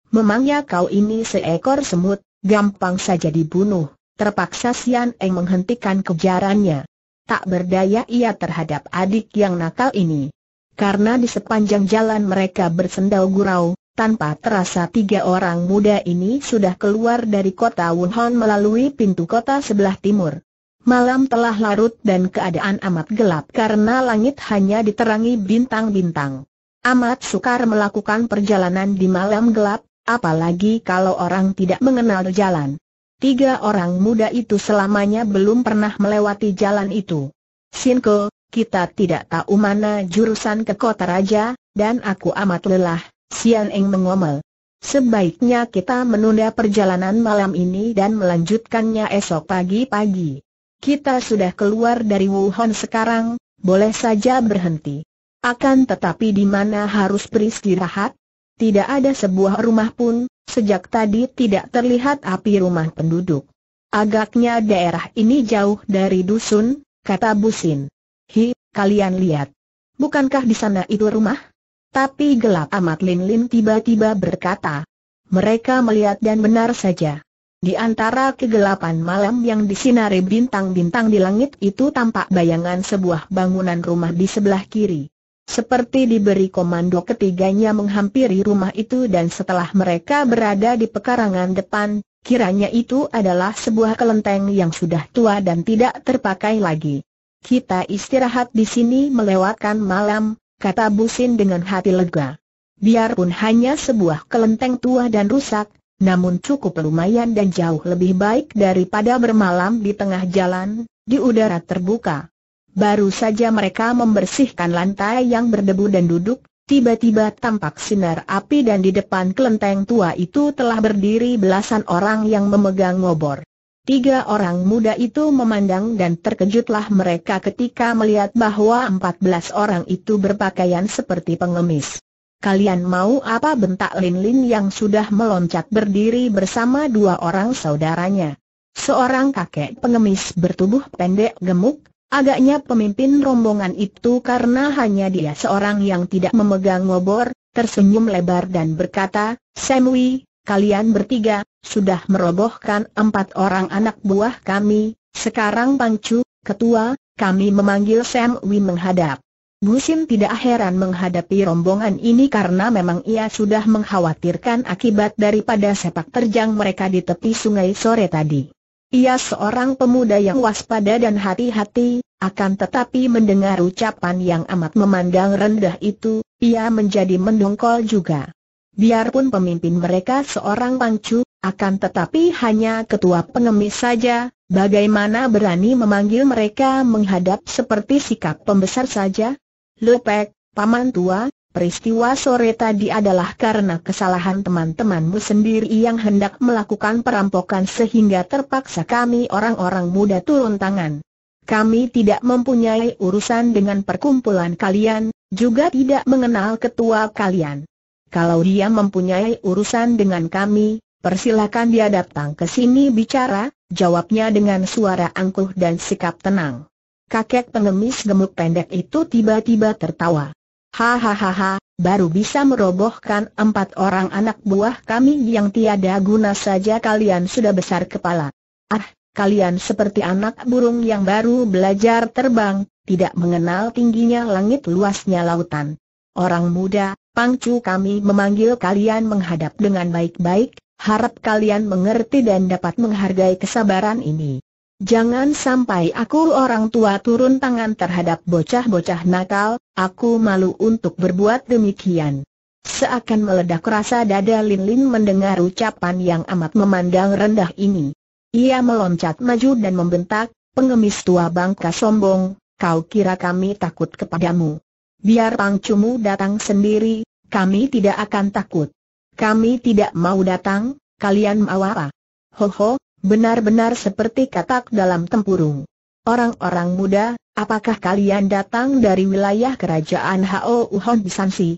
Memangnya kau ini seekor semut, gampang saja dibunuh. Terpaksa Sian Eng menghentikan kejarannya. Tak berdaya ia terhadap adik yang nakal ini. Karena di sepanjang jalan mereka bersendau gurau, tanpa terasa tiga orang muda ini sudah keluar dari kota Wuhan melalui pintu kota sebelah timur. Malam telah larut dan keadaan amat gelap karena langit hanya diterangi bintang-bintang. Amat sukar melakukan perjalanan di malam gelap, apalagi kalau orang tidak mengenal jalan. Tiga orang muda itu selamanya belum pernah melewati jalan itu. Sinko, kita tidak tahu mana jurusan ke kota raja, dan aku amat lelah, Sian Eng mengomel. Sebaiknya kita menunda perjalanan malam ini dan melanjutkannya esok pagi-pagi. Kita sudah keluar dari Wuhan sekarang, boleh saja berhenti. Akan tetapi di mana harus beristirahat? Tidak ada sebuah rumah pun, sejak tadi tidak terlihat api rumah penduduk. Agaknya daerah ini jauh dari dusun, kata Busin. Hi, kalian lihat. Bukankah di sana itu rumah? Tapi gelap amat Lin Lin tiba-tiba berkata. Mereka melihat dan benar saja. Di antara kegelapan malam yang disinari bintang-bintang di langit itu tampak bayangan sebuah bangunan rumah di sebelah kiri. Seperti diberi komando ketiganya menghampiri rumah itu dan setelah mereka berada di pekarangan depan, kiranya itu adalah sebuah kelenteng yang sudah tua dan tidak terpakai lagi. Kita istirahat di sini melewatkan malam, kata Busin dengan hati lega. Biarpun hanya sebuah kelenteng tua dan rusak, namun cukup lumayan dan jauh lebih baik daripada bermalam di tengah jalan, di udara terbuka. Baru saja mereka membersihkan lantai yang berdebu dan duduk, tiba-tiba tampak sinar api dan di depan kelenteng tua itu telah berdiri belasan orang yang memegang ngobor. Tiga orang muda itu memandang dan terkejutlah mereka ketika melihat bahwa empat belas orang itu berpakaian seperti pengemis. Kalian mau apa bentak Lin Lin yang sudah meloncat berdiri bersama dua orang saudaranya. Seorang kakek pengemis bertubuh pendek gemuk, Agaknya pemimpin rombongan itu karena hanya dia seorang yang tidak memegang ngobor, tersenyum lebar dan berkata, Semwi, kalian bertiga, sudah merobohkan empat orang anak buah kami, sekarang Pangcu, ketua, kami memanggil Semwi menghadap. Busim tidak heran menghadapi rombongan ini karena memang ia sudah mengkhawatirkan akibat daripada sepak terjang mereka di tepi sungai sore tadi. Ia seorang pemuda yang waspada dan hati-hati, akan tetapi mendengar ucapan yang amat memandang rendah itu, ia menjadi mendongkol juga. Biarpun pemimpin mereka seorang pangcu, akan tetapi hanya ketua pengemis saja, bagaimana berani memanggil mereka menghadap seperti sikap pembesar saja? Lepek, paman tua, Peristiwa sore tadi adalah karena kesalahan teman-temanmu sendiri yang hendak melakukan perampokan sehingga terpaksa kami orang-orang muda turun tangan. Kami tidak mempunyai urusan dengan perkumpulan kalian, juga tidak mengenal ketua kalian. Kalau dia mempunyai urusan dengan kami, persilakan dia datang ke sini bicara, jawabnya dengan suara angkuh dan sikap tenang. Kakek pengemis gemuk pendek itu tiba-tiba tertawa. Hahaha, baru bisa merobohkan empat orang anak buah kami yang tiada guna saja kalian sudah besar kepala. Ah, kalian seperti anak burung yang baru belajar terbang, tidak mengenal tingginya langit luasnya lautan. Orang muda, pangcu kami memanggil kalian menghadap dengan baik-baik, harap kalian mengerti dan dapat menghargai kesabaran ini. Jangan sampai aku orang tua turun tangan terhadap bocah-bocah nakal, aku malu untuk berbuat demikian. Seakan meledak rasa dada Lin Lin mendengar ucapan yang amat memandang rendah ini. Ia meloncat maju dan membentak, pengemis tua bangka sombong, kau kira kami takut kepadamu. Biar pangcumu datang sendiri, kami tidak akan takut. Kami tidak mau datang, kalian mau apa? Ho ho, Benar-benar seperti katak dalam tempurung. Orang-orang muda, apakah kalian datang dari wilayah kerajaan Hao Uhon Bisansi?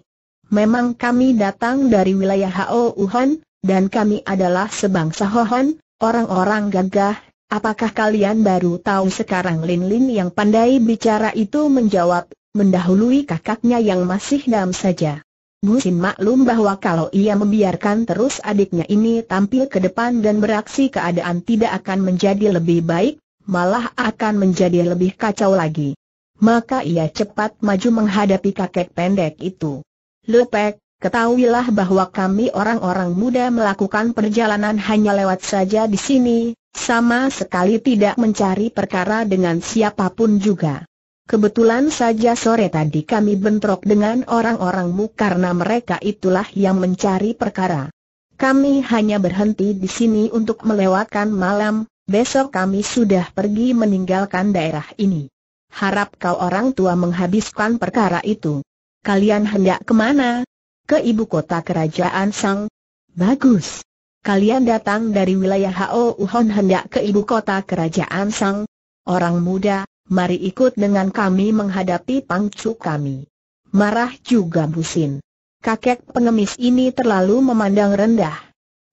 Memang kami datang dari wilayah Hao Uhon, dan kami adalah sebangsa Hohon, orang-orang gagah. Apakah kalian baru tahu sekarang Lin Lin yang pandai bicara itu menjawab, mendahului kakaknya yang masih dam saja. Musim maklum bahwa kalau ia membiarkan terus adiknya ini tampil ke depan dan beraksi keadaan tidak akan menjadi lebih baik, malah akan menjadi lebih kacau lagi. Maka ia cepat maju menghadapi kakek pendek itu. Lepek, Ketahuilah bahwa kami orang-orang muda melakukan perjalanan hanya lewat saja di sini, sama sekali tidak mencari perkara dengan siapapun juga. Kebetulan saja sore tadi kami bentrok dengan orang-orangmu karena mereka itulah yang mencari perkara. Kami hanya berhenti di sini untuk melewatkan malam, besok kami sudah pergi meninggalkan daerah ini. Harap kau orang tua menghabiskan perkara itu. Kalian hendak kemana? Ke ibu kota kerajaan Sang? Bagus. Kalian datang dari wilayah Hao Uhon hendak ke ibu kota kerajaan Sang? Orang muda, mari ikut dengan kami menghadapi pangcu kami. Marah juga Busin. Kakek pengemis ini terlalu memandang rendah.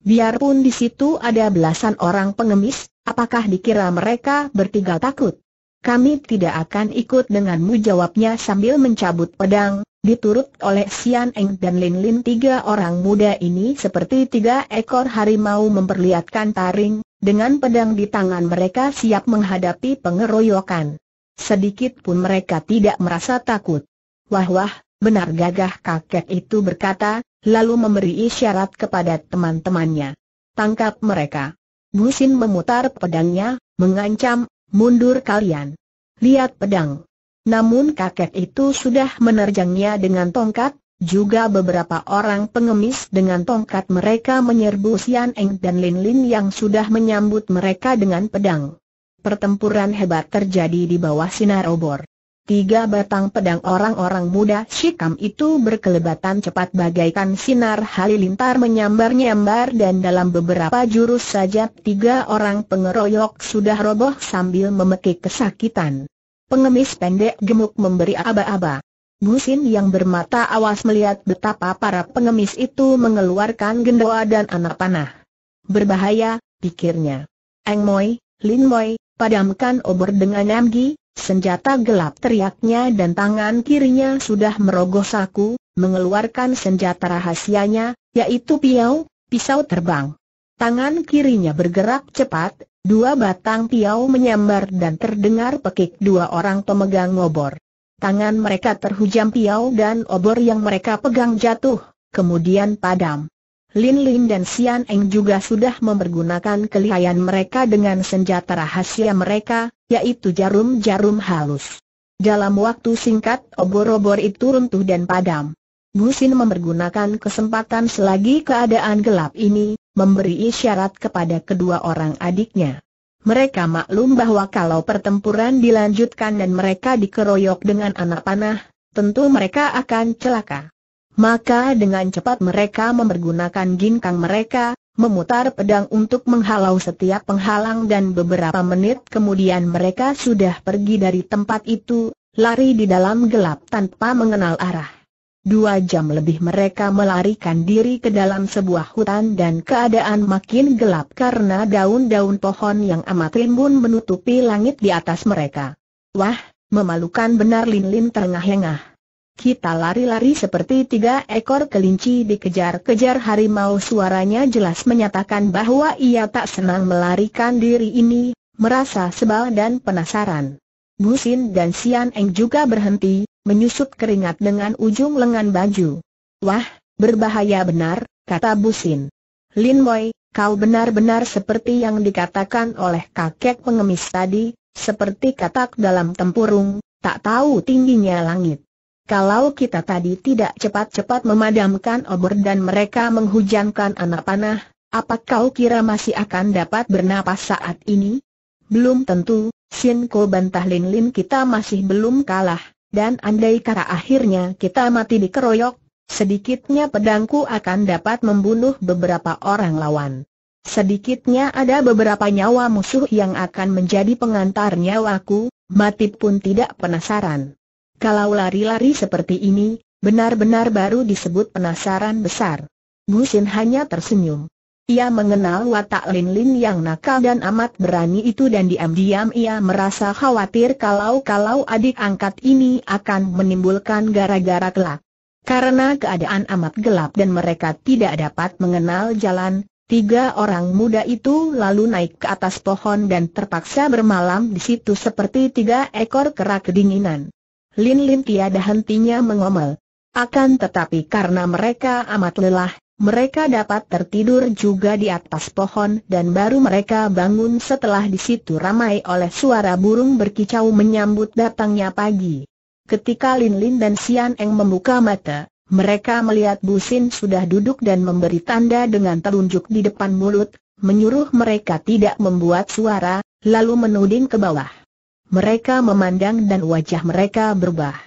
Biarpun di situ ada belasan orang pengemis, apakah dikira mereka bertiga takut? Kami tidak akan ikut denganmu jawabnya sambil mencabut pedang, Diturut oleh Sian Eng dan Lin Lin tiga orang muda ini seperti tiga ekor harimau memperlihatkan taring, dengan pedang di tangan mereka siap menghadapi pengeroyokan. Sedikit pun mereka tidak merasa takut. Wah wah, benar gagah kakek itu berkata, lalu memberi isyarat kepada teman-temannya. Tangkap mereka. Busin memutar pedangnya, mengancam, mundur kalian. Lihat pedang. Namun kakek itu sudah menerjangnya dengan tongkat, juga beberapa orang pengemis dengan tongkat mereka menyerbu Sian Eng dan Lin Lin yang sudah menyambut mereka dengan pedang. Pertempuran hebat terjadi di bawah sinar obor. Tiga batang pedang orang-orang muda Shikam itu berkelebatan cepat bagaikan sinar halilintar menyambar-nyambar dan dalam beberapa jurus saja tiga orang pengeroyok sudah roboh sambil memekik kesakitan. Pengemis pendek gemuk memberi aba-aba. Musin yang bermata awas melihat betapa para pengemis itu mengeluarkan gendoa dan anak panah. Berbahaya, pikirnya. Eng Moi, Lin Moi, padamkan obor dengan Namgi, senjata gelap teriaknya dan tangan kirinya sudah merogoh saku, mengeluarkan senjata rahasianya, yaitu piau, pisau terbang. Tangan kirinya bergerak cepat, dua batang piau menyambar dan terdengar pekik dua orang pemegang obor. Tangan mereka terhujam piau dan obor yang mereka pegang jatuh, kemudian padam. Lin Lin dan Sian Eng juga sudah mempergunakan kelihayan mereka dengan senjata rahasia mereka, yaitu jarum-jarum halus. Dalam waktu singkat obor-obor itu runtuh dan padam. Xin mempergunakan kesempatan selagi keadaan gelap ini, memberi isyarat kepada kedua orang adiknya. Mereka maklum bahwa kalau pertempuran dilanjutkan dan mereka dikeroyok dengan anak panah, tentu mereka akan celaka. Maka dengan cepat mereka mempergunakan ginkang mereka, memutar pedang untuk menghalau setiap penghalang dan beberapa menit kemudian mereka sudah pergi dari tempat itu, lari di dalam gelap tanpa mengenal arah. Dua jam lebih mereka melarikan diri ke dalam sebuah hutan dan keadaan makin gelap karena daun-daun pohon yang amat rimbun menutupi langit di atas mereka. Wah, memalukan benar Lin-Lin terengah-engah. Kita lari-lari seperti tiga ekor kelinci dikejar-kejar harimau suaranya jelas menyatakan bahwa ia tak senang melarikan diri ini, merasa sebal dan penasaran. Busin dan Sian Eng juga berhenti, menyusut keringat dengan ujung lengan baju. Wah, berbahaya benar, kata Busin. Lin Boy, kau benar-benar seperti yang dikatakan oleh kakek pengemis tadi, seperti katak dalam tempurung, tak tahu tingginya langit. Kalau kita tadi tidak cepat-cepat memadamkan obor dan mereka menghujankan anak panah, apa kau kira masih akan dapat bernapas saat ini? Belum tentu, Sin Ko bantah Lin Lin kita masih belum kalah, dan andai kata akhirnya kita mati dikeroyok, sedikitnya pedangku akan dapat membunuh beberapa orang lawan. Sedikitnya ada beberapa nyawa musuh yang akan menjadi pengantar nyawaku, mati pun tidak penasaran. Kalau lari-lari seperti ini, benar-benar baru disebut penasaran besar. Gusin hanya tersenyum. Ia mengenal watak Lin Lin yang nakal dan amat berani itu dan diam-diam ia merasa khawatir kalau-kalau adik angkat ini akan menimbulkan gara-gara kelak. Karena keadaan amat gelap dan mereka tidak dapat mengenal jalan, tiga orang muda itu lalu naik ke atas pohon dan terpaksa bermalam di situ seperti tiga ekor kera kedinginan. Lin Lin tiada hentinya mengomel. Akan tetapi karena mereka amat lelah, mereka dapat tertidur juga di atas pohon dan baru mereka bangun setelah di situ ramai oleh suara burung berkicau menyambut datangnya pagi. Ketika Lin Lin dan Sian Eng membuka mata, mereka melihat Busin sudah duduk dan memberi tanda dengan telunjuk di depan mulut, menyuruh mereka tidak membuat suara, lalu menuding ke bawah. Mereka memandang dan wajah mereka berubah.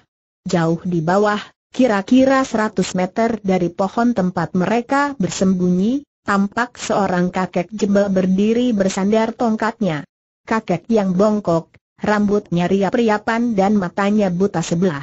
Jauh di bawah, Kira-kira 100 meter dari pohon tempat mereka bersembunyi, tampak seorang kakek jebel berdiri bersandar tongkatnya. Kakek yang bongkok, rambutnya riap-riapan dan matanya buta sebelah.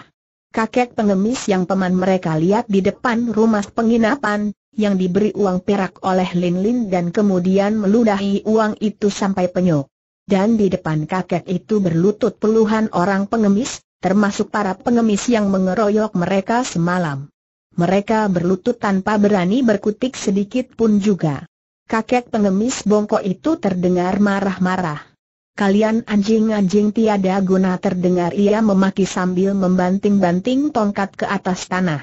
Kakek pengemis yang paman mereka lihat di depan rumah penginapan, yang diberi uang perak oleh Lin Lin dan kemudian meludahi uang itu sampai penyok. Dan di depan kakek itu berlutut puluhan orang pengemis, termasuk para pengemis yang mengeroyok mereka semalam. Mereka berlutut tanpa berani berkutik sedikit pun juga. Kakek pengemis bongkok itu terdengar marah-marah. Kalian anjing-anjing tiada guna terdengar ia memaki sambil membanting-banting tongkat ke atas tanah.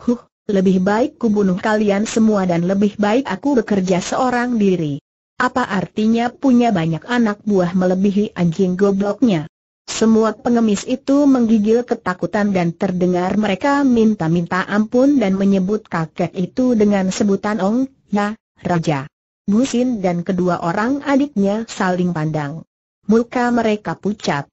Huh, lebih baik kubunuh kalian semua dan lebih baik aku bekerja seorang diri. Apa artinya punya banyak anak buah melebihi anjing gobloknya? Semua pengemis itu menggigil ketakutan dan terdengar mereka minta-minta ampun dan menyebut kakek itu dengan sebutan Ong, Ya, Raja. Busin dan kedua orang adiknya saling pandang. Muka mereka pucat.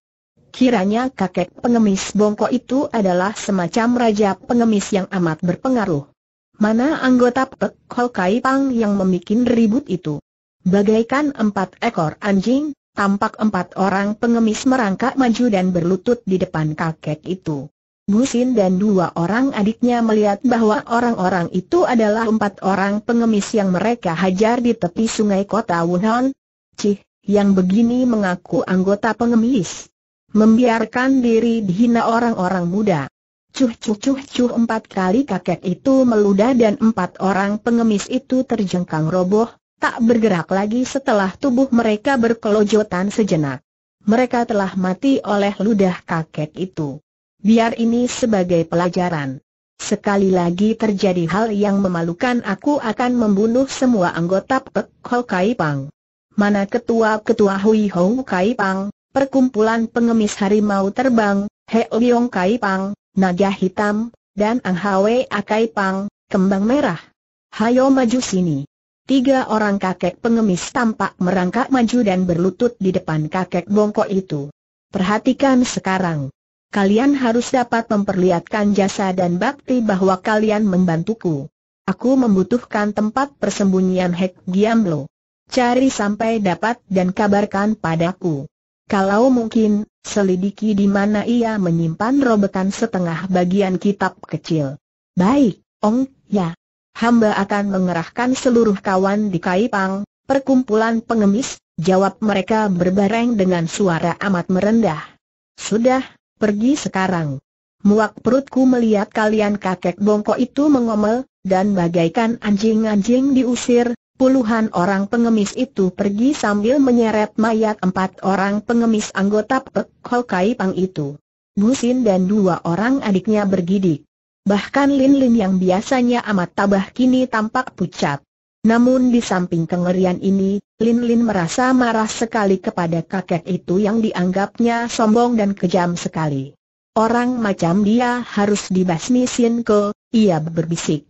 Kiranya kakek pengemis bongko itu adalah semacam raja pengemis yang amat berpengaruh. Mana anggota Pek Kai Pang yang memikin ribut itu? Bagaikan empat ekor anjing, tampak empat orang pengemis merangkak maju dan berlutut di depan kakek itu. Busin dan dua orang adiknya melihat bahwa orang-orang itu adalah empat orang pengemis yang mereka hajar di tepi sungai kota Wuhan. Cih, yang begini mengaku anggota pengemis. Membiarkan diri dihina orang-orang muda. Cuh cuh cuh cuh empat kali kakek itu meludah dan empat orang pengemis itu terjengkang roboh, tak bergerak lagi setelah tubuh mereka berkelojotan sejenak. Mereka telah mati oleh ludah kakek itu. Biar ini sebagai pelajaran. Sekali lagi terjadi hal yang memalukan aku akan membunuh semua anggota Pek Ho Kai Pang. Mana ketua-ketua Hui Hong Kai Pang, perkumpulan pengemis harimau terbang, He Yong Kai Pang, Naga Hitam, dan Ang Hwe Kai Pang, Kembang Merah. Hayo maju sini. Tiga orang kakek pengemis tampak merangkak maju dan berlutut di depan kakek bongkok itu. Perhatikan sekarang. Kalian harus dapat memperlihatkan jasa dan bakti bahwa kalian membantuku. Aku membutuhkan tempat persembunyian Hek Giamlo. Cari sampai dapat dan kabarkan padaku. Kalau mungkin, selidiki di mana ia menyimpan robekan setengah bagian kitab kecil. Baik, Ong, ya. Hamba akan mengerahkan seluruh kawan di Kaipang, perkumpulan pengemis, jawab mereka berbareng dengan suara amat merendah. Sudah, pergi sekarang. Muak perutku melihat kalian kakek bongkok itu mengomel, dan bagaikan anjing-anjing diusir, puluhan orang pengemis itu pergi sambil menyeret mayat empat orang pengemis anggota Pek Kai Kaipang itu. Busin dan dua orang adiknya bergidik. Bahkan Lin Lin yang biasanya amat tabah kini tampak pucat. Namun di samping kengerian ini, Lin Lin merasa marah sekali kepada kakek itu yang dianggapnya sombong dan kejam sekali. Orang macam dia harus dibasmi Sin Ke, ia berbisik.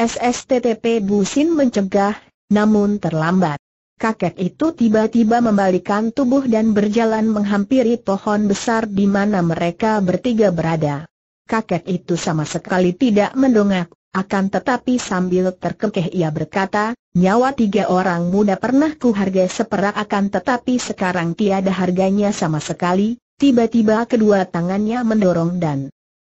SSTTP Busin mencegah, namun terlambat. Kakek itu tiba-tiba membalikan tubuh dan berjalan menghampiri pohon besar di mana mereka bertiga berada kakek itu sama sekali tidak mendongak, akan tetapi sambil terkekeh ia berkata, nyawa tiga orang muda pernah ku hargai seperak akan tetapi sekarang tiada harganya sama sekali, tiba-tiba kedua tangannya mendorong dan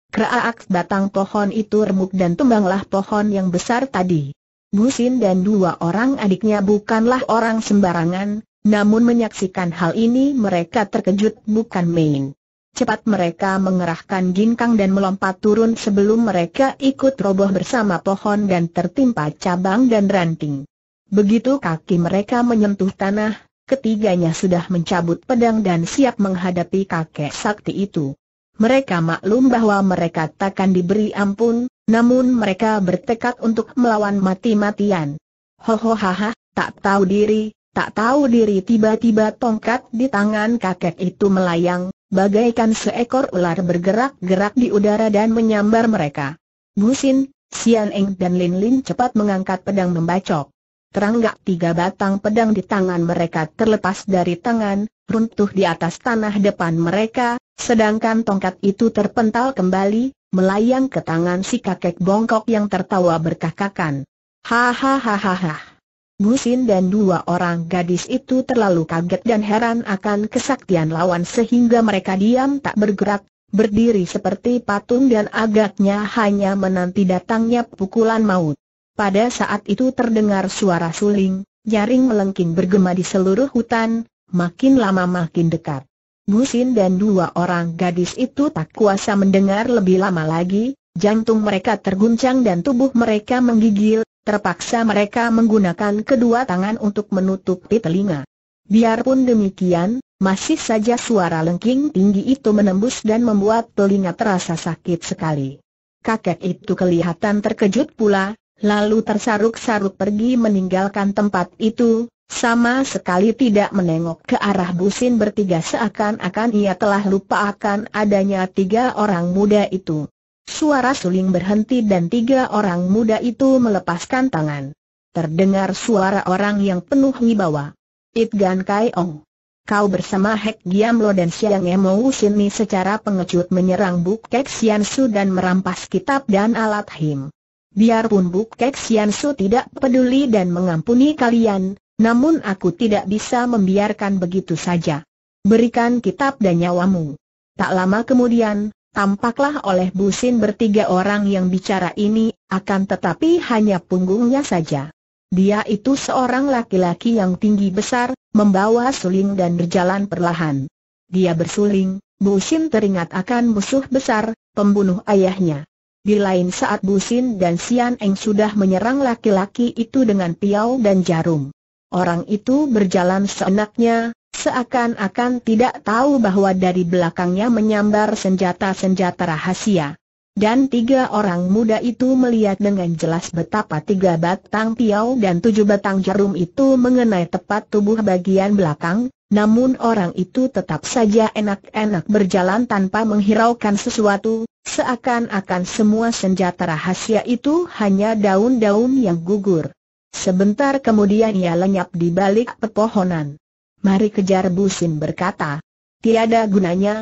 Kraak batang pohon itu remuk dan tumbanglah pohon yang besar tadi. Busin dan dua orang adiknya bukanlah orang sembarangan, namun menyaksikan hal ini mereka terkejut bukan main. Cepat mereka mengerahkan ginkang dan melompat turun sebelum mereka ikut roboh bersama pohon dan tertimpa cabang dan ranting. Begitu kaki mereka menyentuh tanah, ketiganya sudah mencabut pedang dan siap menghadapi kakek sakti itu. Mereka maklum bahwa mereka takkan diberi ampun, namun mereka bertekad untuk melawan mati-matian. Ho ho ha ha, tak tahu diri, tak tahu diri tiba-tiba tongkat di tangan kakek itu melayang, bagaikan seekor ular bergerak-gerak di udara dan menyambar mereka. Gusin, Sian Eng dan Lin Lin cepat mengangkat pedang membacok. Teranggak tiga batang pedang di tangan mereka terlepas dari tangan, runtuh di atas tanah depan mereka, sedangkan tongkat itu terpental kembali, melayang ke tangan si kakek bongkok yang tertawa berkakakan. Hahaha. Busin dan dua orang gadis itu terlalu kaget dan heran akan kesaktian lawan sehingga mereka diam tak bergerak, berdiri seperti patung dan agaknya hanya menanti datangnya pukulan maut. Pada saat itu terdengar suara suling, nyaring melengking bergema di seluruh hutan, makin lama makin dekat. Busin dan dua orang gadis itu tak kuasa mendengar lebih lama lagi, jantung mereka terguncang dan tubuh mereka menggigil, Terpaksa mereka menggunakan kedua tangan untuk menutupi telinga. Biarpun demikian, masih saja suara lengking tinggi itu menembus dan membuat telinga terasa sakit sekali. Kakek itu kelihatan terkejut pula, lalu tersaruk-saruk pergi meninggalkan tempat itu, sama sekali tidak menengok ke arah busin bertiga seakan-akan ia telah lupa akan adanya tiga orang muda itu. Suara suling berhenti dan tiga orang muda itu melepaskan tangan. Terdengar suara orang yang penuh wibawa. Itgan Kai Ong. Kau bersama Hek Giam Lo dan Siang Emo Sini secara pengecut menyerang Buk Kek Sian Su dan merampas kitab dan alat him. Biarpun Buk Kek Sian Su tidak peduli dan mengampuni kalian, namun aku tidak bisa membiarkan begitu saja. Berikan kitab dan nyawamu. Tak lama kemudian, Tampaklah oleh Busin bertiga orang yang bicara ini, akan tetapi hanya punggungnya saja. Dia itu seorang laki-laki yang tinggi besar, membawa suling dan berjalan perlahan. Dia bersuling, Busin teringat akan musuh besar, pembunuh ayahnya. Di lain saat Busin dan Sian Eng sudah menyerang laki-laki itu dengan piau dan jarum. Orang itu berjalan seenaknya, seakan-akan tidak tahu bahwa dari belakangnya menyambar senjata-senjata rahasia. Dan tiga orang muda itu melihat dengan jelas betapa tiga batang piau dan tujuh batang jarum itu mengenai tepat tubuh bagian belakang, namun orang itu tetap saja enak-enak berjalan tanpa menghiraukan sesuatu, seakan-akan semua senjata rahasia itu hanya daun-daun yang gugur. Sebentar kemudian ia lenyap di balik pepohonan. Mari kejar Busin berkata. Tiada gunanya,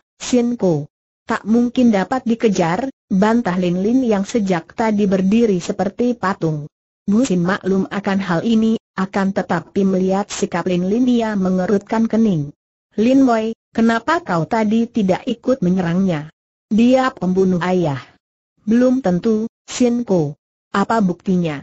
Ko. Tak mungkin dapat dikejar, bantah Lin Lin yang sejak tadi berdiri seperti patung. Busin maklum akan hal ini, akan tetapi melihat sikap Lin Lin ia mengerutkan kening. Lin Wei, kenapa kau tadi tidak ikut menyerangnya? Dia pembunuh ayah. Belum tentu, Ko. Apa buktinya?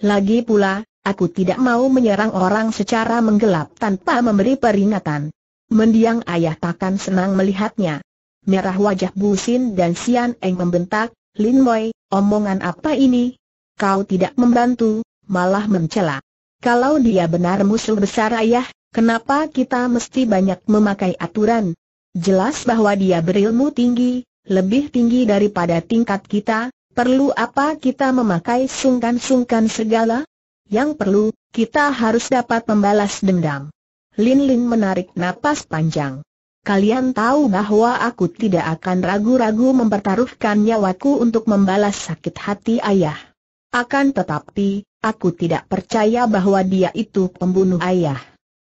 Lagi pula, Aku tidak mau menyerang orang secara menggelap tanpa memberi peringatan. Mendiang ayah takkan senang melihatnya. Merah wajah Bu Sin dan Sian Eng membentak, Lin Wei, omongan apa ini? Kau tidak membantu, malah mencela. Kalau dia benar musuh besar ayah, kenapa kita mesti banyak memakai aturan? Jelas bahwa dia berilmu tinggi, lebih tinggi daripada tingkat kita, perlu apa kita memakai sungkan-sungkan segala? Yang perlu, kita harus dapat membalas dendam. Lin Lin menarik napas panjang. Kalian tahu bahwa aku tidak akan ragu-ragu mempertaruhkan nyawaku untuk membalas sakit hati ayah. Akan tetapi, aku tidak percaya bahwa dia itu pembunuh ayah.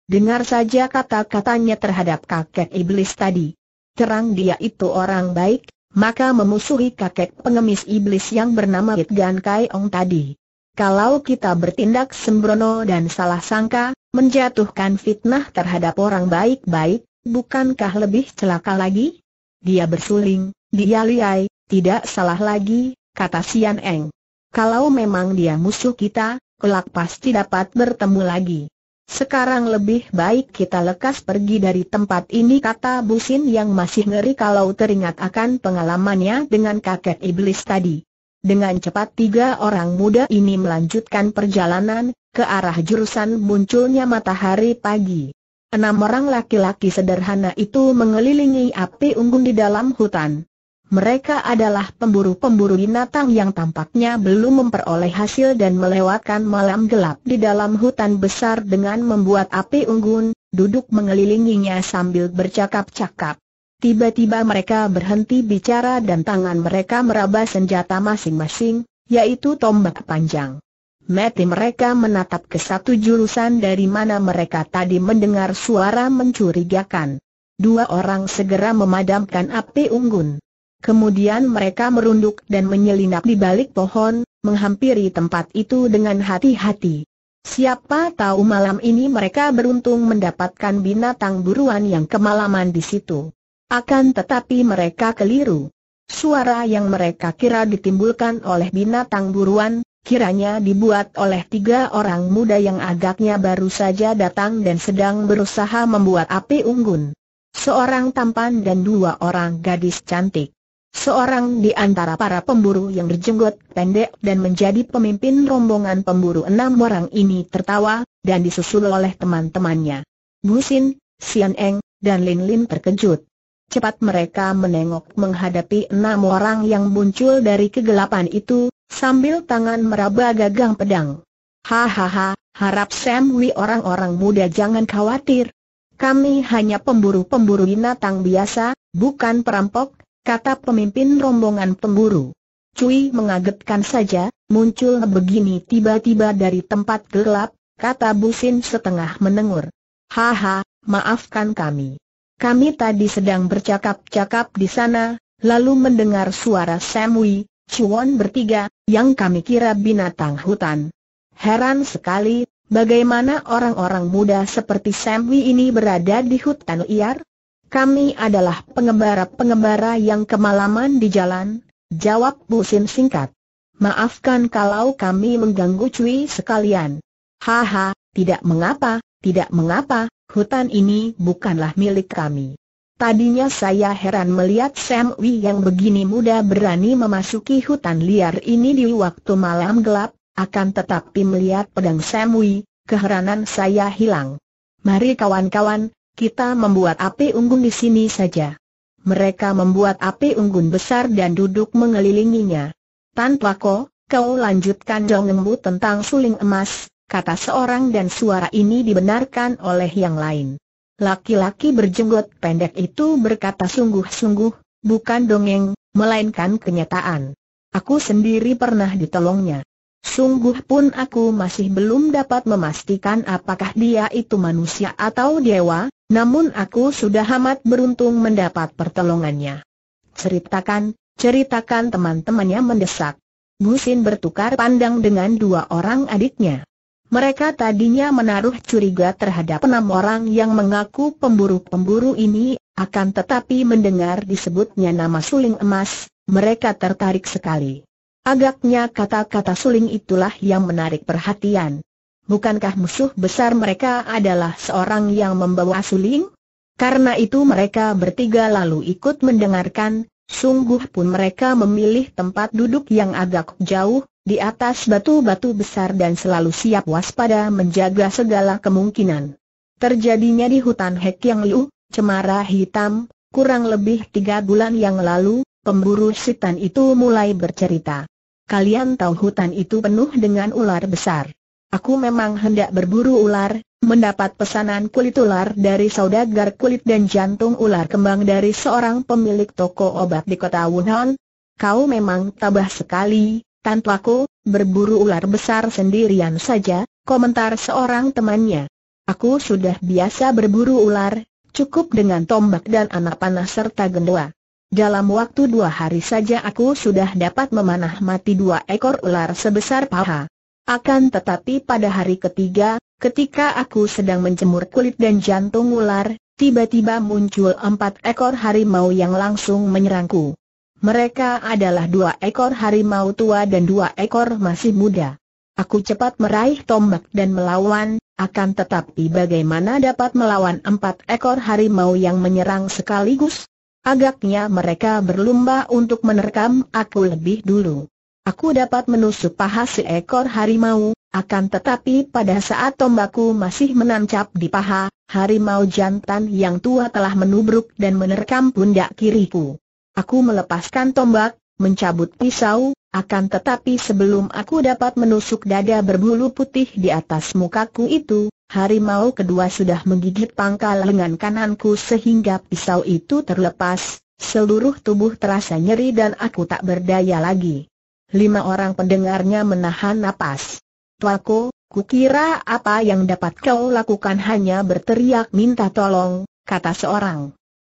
Dengar saja kata-katanya terhadap kakek iblis tadi. Terang dia itu orang baik, maka memusuhi kakek pengemis iblis yang bernama It Gan Kai Ong tadi. Kalau kita bertindak sembrono dan salah sangka, menjatuhkan fitnah terhadap orang baik-baik, bukankah lebih celaka lagi? Dia bersuling, dia liai, tidak salah lagi, kata Sian Eng. Kalau memang dia musuh kita, kelak pasti dapat bertemu lagi. Sekarang lebih baik kita lekas pergi dari tempat ini kata Busin yang masih ngeri kalau teringat akan pengalamannya dengan kakek iblis tadi. Dengan cepat tiga orang muda ini melanjutkan perjalanan, ke arah jurusan munculnya matahari pagi. Enam orang laki-laki sederhana itu mengelilingi api unggun di dalam hutan. Mereka adalah pemburu-pemburu binatang yang tampaknya belum memperoleh hasil dan melewatkan malam gelap di dalam hutan besar dengan membuat api unggun, duduk mengelilinginya sambil bercakap-cakap. Tiba-tiba mereka berhenti bicara dan tangan mereka meraba senjata masing-masing, yaitu tombak panjang. Mati mereka menatap ke satu jurusan dari mana mereka tadi mendengar suara mencurigakan. Dua orang segera memadamkan api unggun. Kemudian mereka merunduk dan menyelinap di balik pohon, menghampiri tempat itu dengan hati-hati. Siapa tahu malam ini mereka beruntung mendapatkan binatang buruan yang kemalaman di situ. Akan tetapi mereka keliru. Suara yang mereka kira ditimbulkan oleh binatang buruan, kiranya dibuat oleh tiga orang muda yang agaknya baru saja datang dan sedang berusaha membuat api unggun. Seorang tampan dan dua orang gadis cantik. Seorang di antara para pemburu yang berjenggot pendek dan menjadi pemimpin rombongan pemburu enam orang ini tertawa, dan disusul oleh teman-temannya. Busin, Sian Eng, dan Lin Lin terkejut. Cepat mereka menengok menghadapi enam orang yang muncul dari kegelapan itu, sambil tangan meraba gagang pedang. Hahaha, harap Sam Wi orang-orang muda jangan khawatir. Kami hanya pemburu-pemburu binatang biasa, bukan perampok, kata pemimpin rombongan pemburu. Cui mengagetkan saja, muncul begini tiba-tiba dari tempat gelap, kata Busin setengah menengur. Haha, maafkan kami. Kami tadi sedang bercakap-cakap di sana, lalu mendengar suara Samui, Chuan bertiga, yang kami kira binatang hutan. Heran sekali, bagaimana orang-orang muda seperti Samui ini berada di hutan liar? Kami adalah pengembara-pengembara yang kemalaman di jalan, jawab Bu Sim singkat. Maafkan kalau kami mengganggu cuy sekalian. Haha, tidak mengapa, tidak mengapa, Hutan ini bukanlah milik kami. Tadinya saya heran melihat Sam yang begini muda berani memasuki hutan liar ini di waktu malam gelap, akan tetapi melihat pedang Sam keheranan saya hilang. Mari kawan-kawan, kita membuat api unggun di sini saja. Mereka membuat api unggun besar dan duduk mengelilinginya. Tanpa ko, kau lanjutkan dongengmu tentang suling emas, kata seorang dan suara ini dibenarkan oleh yang lain. Laki-laki berjenggot pendek itu berkata sungguh-sungguh, bukan dongeng, melainkan kenyataan. Aku sendiri pernah ditolongnya. Sungguh pun aku masih belum dapat memastikan apakah dia itu manusia atau dewa, namun aku sudah amat beruntung mendapat pertolongannya. Ceritakan, ceritakan teman-temannya mendesak. Busin bertukar pandang dengan dua orang adiknya. Mereka tadinya menaruh curiga terhadap enam orang yang mengaku pemburu-pemburu ini, akan tetapi mendengar disebutnya nama suling emas, mereka tertarik sekali. Agaknya kata-kata suling itulah yang menarik perhatian. Bukankah musuh besar mereka adalah seorang yang membawa suling? Karena itu mereka bertiga lalu ikut mendengarkan, sungguh pun mereka memilih tempat duduk yang agak jauh, di atas batu-batu besar dan selalu siap waspada menjaga segala kemungkinan. Terjadinya di hutan Hek Yang Liu, cemara hitam, kurang lebih tiga bulan yang lalu, pemburu setan itu mulai bercerita. Kalian tahu hutan itu penuh dengan ular besar. Aku memang hendak berburu ular, mendapat pesanan kulit ular dari saudagar kulit dan jantung ular kembang dari seorang pemilik toko obat di kota Wuhan. Kau memang tabah sekali, Tan Plako, berburu ular besar sendirian saja, komentar seorang temannya. Aku sudah biasa berburu ular, cukup dengan tombak dan anak panah serta gendua. Dalam waktu dua hari saja aku sudah dapat memanah mati dua ekor ular sebesar paha. Akan tetapi pada hari ketiga, ketika aku sedang menjemur kulit dan jantung ular, tiba-tiba muncul empat ekor harimau yang langsung menyerangku. Mereka adalah dua ekor harimau tua dan dua ekor masih muda. Aku cepat meraih tombak dan melawan, akan tetapi bagaimana dapat melawan empat ekor harimau yang menyerang sekaligus? Agaknya mereka berlomba untuk menerkam aku lebih dulu. Aku dapat menusuk paha seekor harimau, akan tetapi pada saat tombakku masih menancap di paha, harimau jantan yang tua telah menubruk dan menerkam pundak kiriku. Aku melepaskan tombak, mencabut pisau, akan tetapi sebelum aku dapat menusuk dada berbulu putih di atas mukaku itu, harimau kedua sudah menggigit pangkal lengan kananku sehingga pisau itu terlepas, seluruh tubuh terasa nyeri dan aku tak berdaya lagi. Lima orang pendengarnya menahan napas. Tuako, kukira apa yang dapat kau lakukan hanya berteriak minta tolong, kata seorang.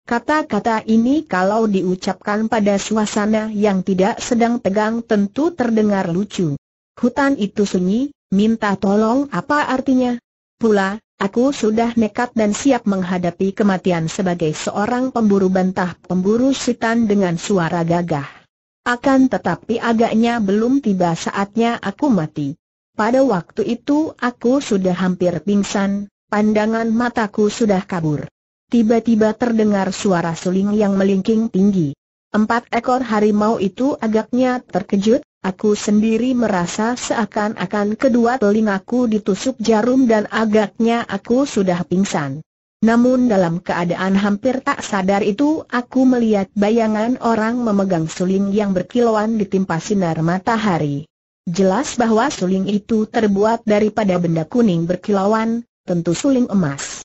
Kata-kata ini kalau diucapkan pada suasana yang tidak sedang tegang tentu terdengar lucu. Hutan itu sunyi, minta tolong apa artinya? Pula, Aku sudah nekat dan siap menghadapi kematian sebagai seorang pemburu bantah pemburu sitan dengan suara gagah. Akan tetapi agaknya belum tiba saatnya aku mati. Pada waktu itu aku sudah hampir pingsan, pandangan mataku sudah kabur tiba-tiba terdengar suara suling yang melingking tinggi. Empat ekor harimau itu agaknya terkejut, aku sendiri merasa seakan-akan kedua telingaku ditusuk jarum dan agaknya aku sudah pingsan. Namun dalam keadaan hampir tak sadar itu aku melihat bayangan orang memegang suling yang berkilauan ditimpa sinar matahari. Jelas bahwa suling itu terbuat daripada benda kuning berkilauan, tentu suling emas.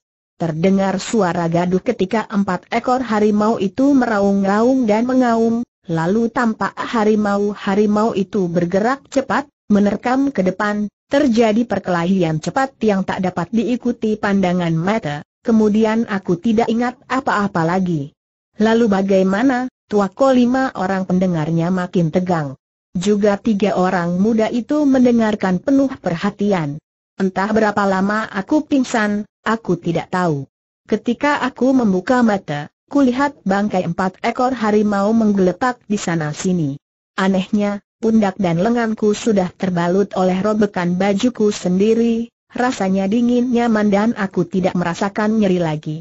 Terdengar suara gaduh ketika empat ekor harimau itu meraung-raung dan mengaum, lalu tampak harimau-harimau itu bergerak cepat, menerkam ke depan, terjadi perkelahian cepat yang tak dapat diikuti pandangan mata, kemudian aku tidak ingat apa-apa lagi. Lalu bagaimana, tuako lima orang pendengarnya makin tegang. Juga tiga orang muda itu mendengarkan penuh perhatian. Entah berapa lama aku pingsan, Aku tidak tahu. Ketika aku membuka mata, kulihat bangkai empat ekor harimau menggeletak di sana-sini. Anehnya, pundak dan lenganku sudah terbalut oleh robekan bajuku sendiri, rasanya dingin nyaman dan aku tidak merasakan nyeri lagi.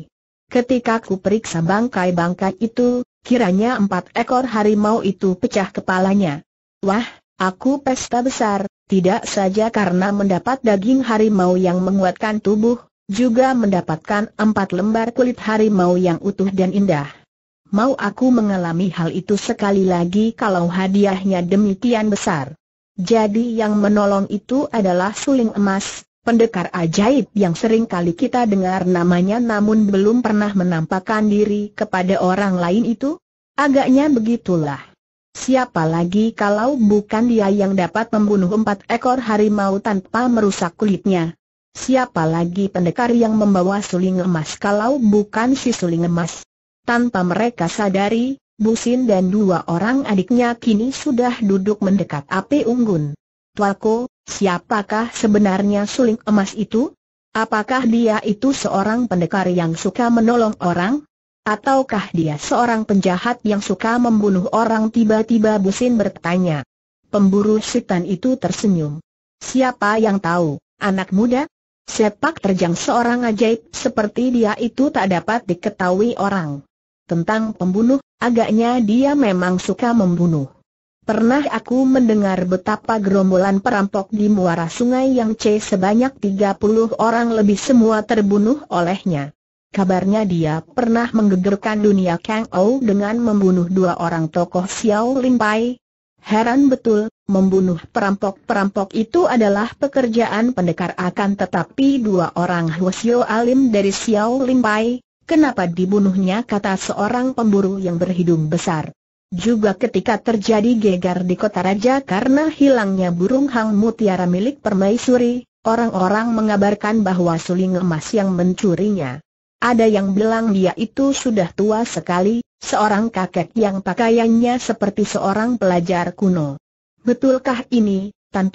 Ketika ku periksa bangkai-bangkai itu, kiranya empat ekor harimau itu pecah kepalanya. Wah, aku pesta besar, tidak saja karena mendapat daging harimau yang menguatkan tubuh, juga mendapatkan empat lembar kulit harimau yang utuh dan indah. Mau aku mengalami hal itu sekali lagi kalau hadiahnya demikian besar. Jadi yang menolong itu adalah suling emas, pendekar ajaib yang sering kali kita dengar namanya namun belum pernah menampakkan diri kepada orang lain itu? Agaknya begitulah. Siapa lagi kalau bukan dia yang dapat membunuh empat ekor harimau tanpa merusak kulitnya? Siapa lagi pendekar yang membawa suling emas kalau bukan si suling emas? Tanpa mereka sadari, Busin dan dua orang adiknya kini sudah duduk mendekat api unggun. Tualko, siapakah sebenarnya suling emas itu? Apakah dia itu seorang pendekar yang suka menolong orang? Ataukah dia seorang penjahat yang suka membunuh orang tiba-tiba Busin bertanya. Pemburu setan itu tersenyum. Siapa yang tahu, anak muda? Sepak terjang seorang ajaib seperti dia itu tak dapat diketahui orang. Tentang pembunuh, agaknya dia memang suka membunuh. Pernah aku mendengar betapa gerombolan perampok di muara sungai yang C sebanyak 30 orang lebih semua terbunuh olehnya. Kabarnya dia pernah menggegerkan dunia Kang Ou dengan membunuh dua orang tokoh Xiao Lin Heran betul, membunuh perampok-perampok itu adalah pekerjaan pendekar akan tetapi dua orang Huasyo Alim dari Xiao Limpai, kenapa dibunuhnya kata seorang pemburu yang berhidung besar. Juga ketika terjadi gegar di kota raja karena hilangnya burung hang mutiara milik permaisuri, orang-orang mengabarkan bahwa suling emas yang mencurinya. Ada yang bilang dia itu sudah tua sekali, Seorang kakek yang pakaiannya seperti seorang pelajar kuno. Betulkah ini, Tan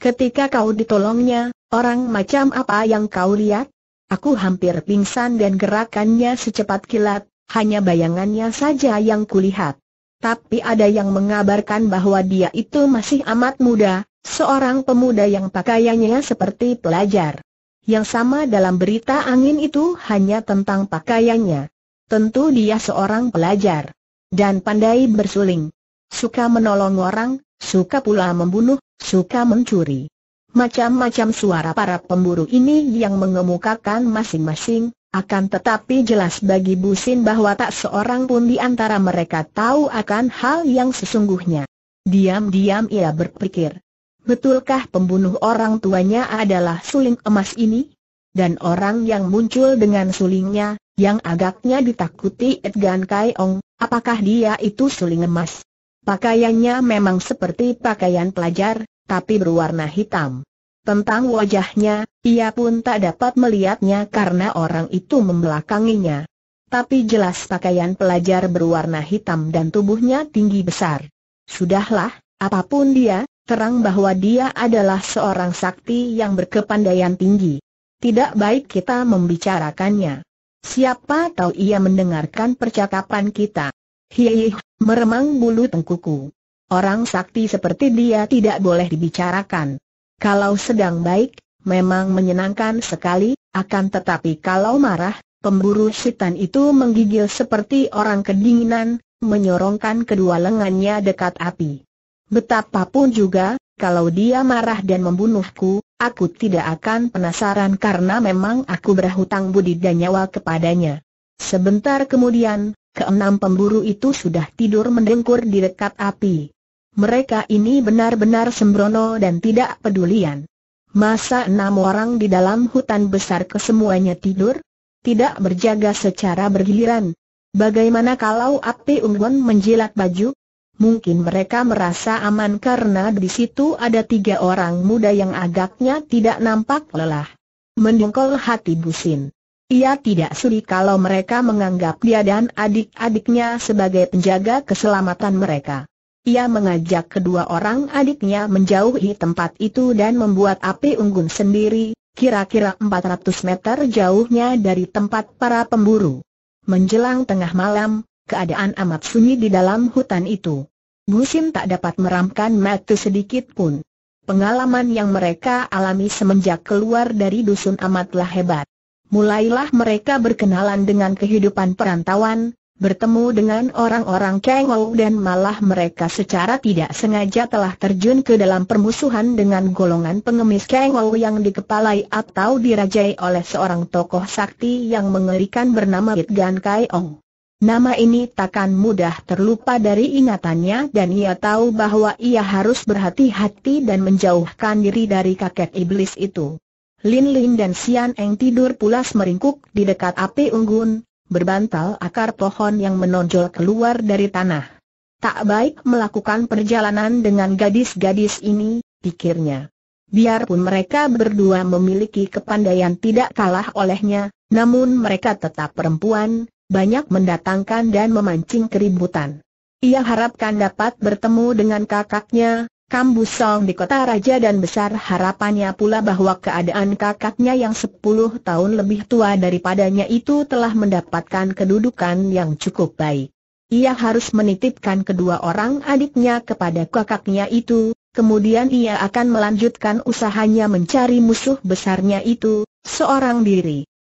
Ketika kau ditolongnya, orang macam apa yang kau lihat? Aku hampir pingsan dan gerakannya secepat kilat, hanya bayangannya saja yang kulihat. Tapi ada yang mengabarkan bahwa dia itu masih amat muda, seorang pemuda yang pakaiannya seperti pelajar. Yang sama dalam berita angin itu hanya tentang pakaiannya. Tentu dia seorang pelajar dan pandai bersuling. Suka menolong orang, suka pula membunuh, suka mencuri. Macam-macam suara para pemburu ini yang mengemukakan masing-masing, akan tetapi jelas bagi Busin bahwa tak seorang pun di antara mereka tahu akan hal yang sesungguhnya. Diam-diam ia berpikir, betulkah pembunuh orang tuanya adalah suling emas ini? Dan orang yang muncul dengan sulingnya, yang agaknya ditakuti Edgan Kaiong, apakah dia itu suling emas? Pakaiannya memang seperti pakaian pelajar, tapi berwarna hitam. Tentang wajahnya, ia pun tak dapat melihatnya karena orang itu membelakanginya. Tapi jelas pakaian pelajar berwarna hitam dan tubuhnya tinggi besar. Sudahlah, apapun dia, terang bahwa dia adalah seorang sakti yang berkepandaian tinggi. Tidak baik kita membicarakannya. Siapa tahu ia mendengarkan percakapan kita. Hiih, meremang bulu tengkuku. Orang sakti seperti dia tidak boleh dibicarakan. Kalau sedang baik, memang menyenangkan sekali, akan tetapi kalau marah, pemburu setan itu menggigil seperti orang kedinginan, menyorongkan kedua lengannya dekat api. Betapapun juga, kalau dia marah dan membunuhku, Aku tidak akan penasaran karena memang aku berhutang budi dan nyawa kepadanya. Sebentar kemudian, keenam pemburu itu sudah tidur mendengkur di dekat api. Mereka ini benar-benar sembrono dan tidak pedulian. Masa enam orang di dalam hutan besar kesemuanya tidur? Tidak berjaga secara bergiliran. Bagaimana kalau api unggun menjilat baju? Mungkin mereka merasa aman karena di situ ada tiga orang muda yang agaknya tidak nampak lelah. Mendengkol hati Busin. Ia tidak suri kalau mereka menganggap dia dan adik-adiknya sebagai penjaga keselamatan mereka. Ia mengajak kedua orang adiknya menjauhi tempat itu dan membuat api unggun sendiri, kira-kira 400 meter jauhnya dari tempat para pemburu. Menjelang tengah malam, Keadaan amat sunyi di dalam hutan itu. Musim tak dapat meramkan mata sedikit pun. Pengalaman yang mereka alami semenjak keluar dari dusun amatlah hebat. Mulailah mereka berkenalan dengan kehidupan perantauan, bertemu dengan orang-orang Kengou dan malah mereka secara tidak sengaja telah terjun ke dalam permusuhan dengan golongan pengemis Kengou yang dikepalai atau dirajai oleh seorang tokoh sakti yang mengerikan bernama Itgan Kaiong. Nama ini takkan mudah terlupa dari ingatannya dan ia tahu bahwa ia harus berhati-hati dan menjauhkan diri dari kakek iblis itu. Lin Lin dan Sian Eng tidur pulas meringkuk di dekat api unggun, berbantal akar pohon yang menonjol keluar dari tanah. Tak baik melakukan perjalanan dengan gadis-gadis ini, pikirnya. Biarpun mereka berdua memiliki kepandaian tidak kalah olehnya, namun mereka tetap perempuan, banyak mendatangkan dan memancing keributan. Ia harapkan dapat bertemu dengan kakaknya, Kambusong di kota raja dan besar harapannya pula bahwa keadaan kakaknya yang sepuluh tahun lebih tua daripadanya itu telah mendapatkan kedudukan yang cukup baik. Ia harus menitipkan kedua orang adiknya kepada kakaknya itu, kemudian ia akan melanjutkan usahanya mencari musuh besarnya itu, seorang diri.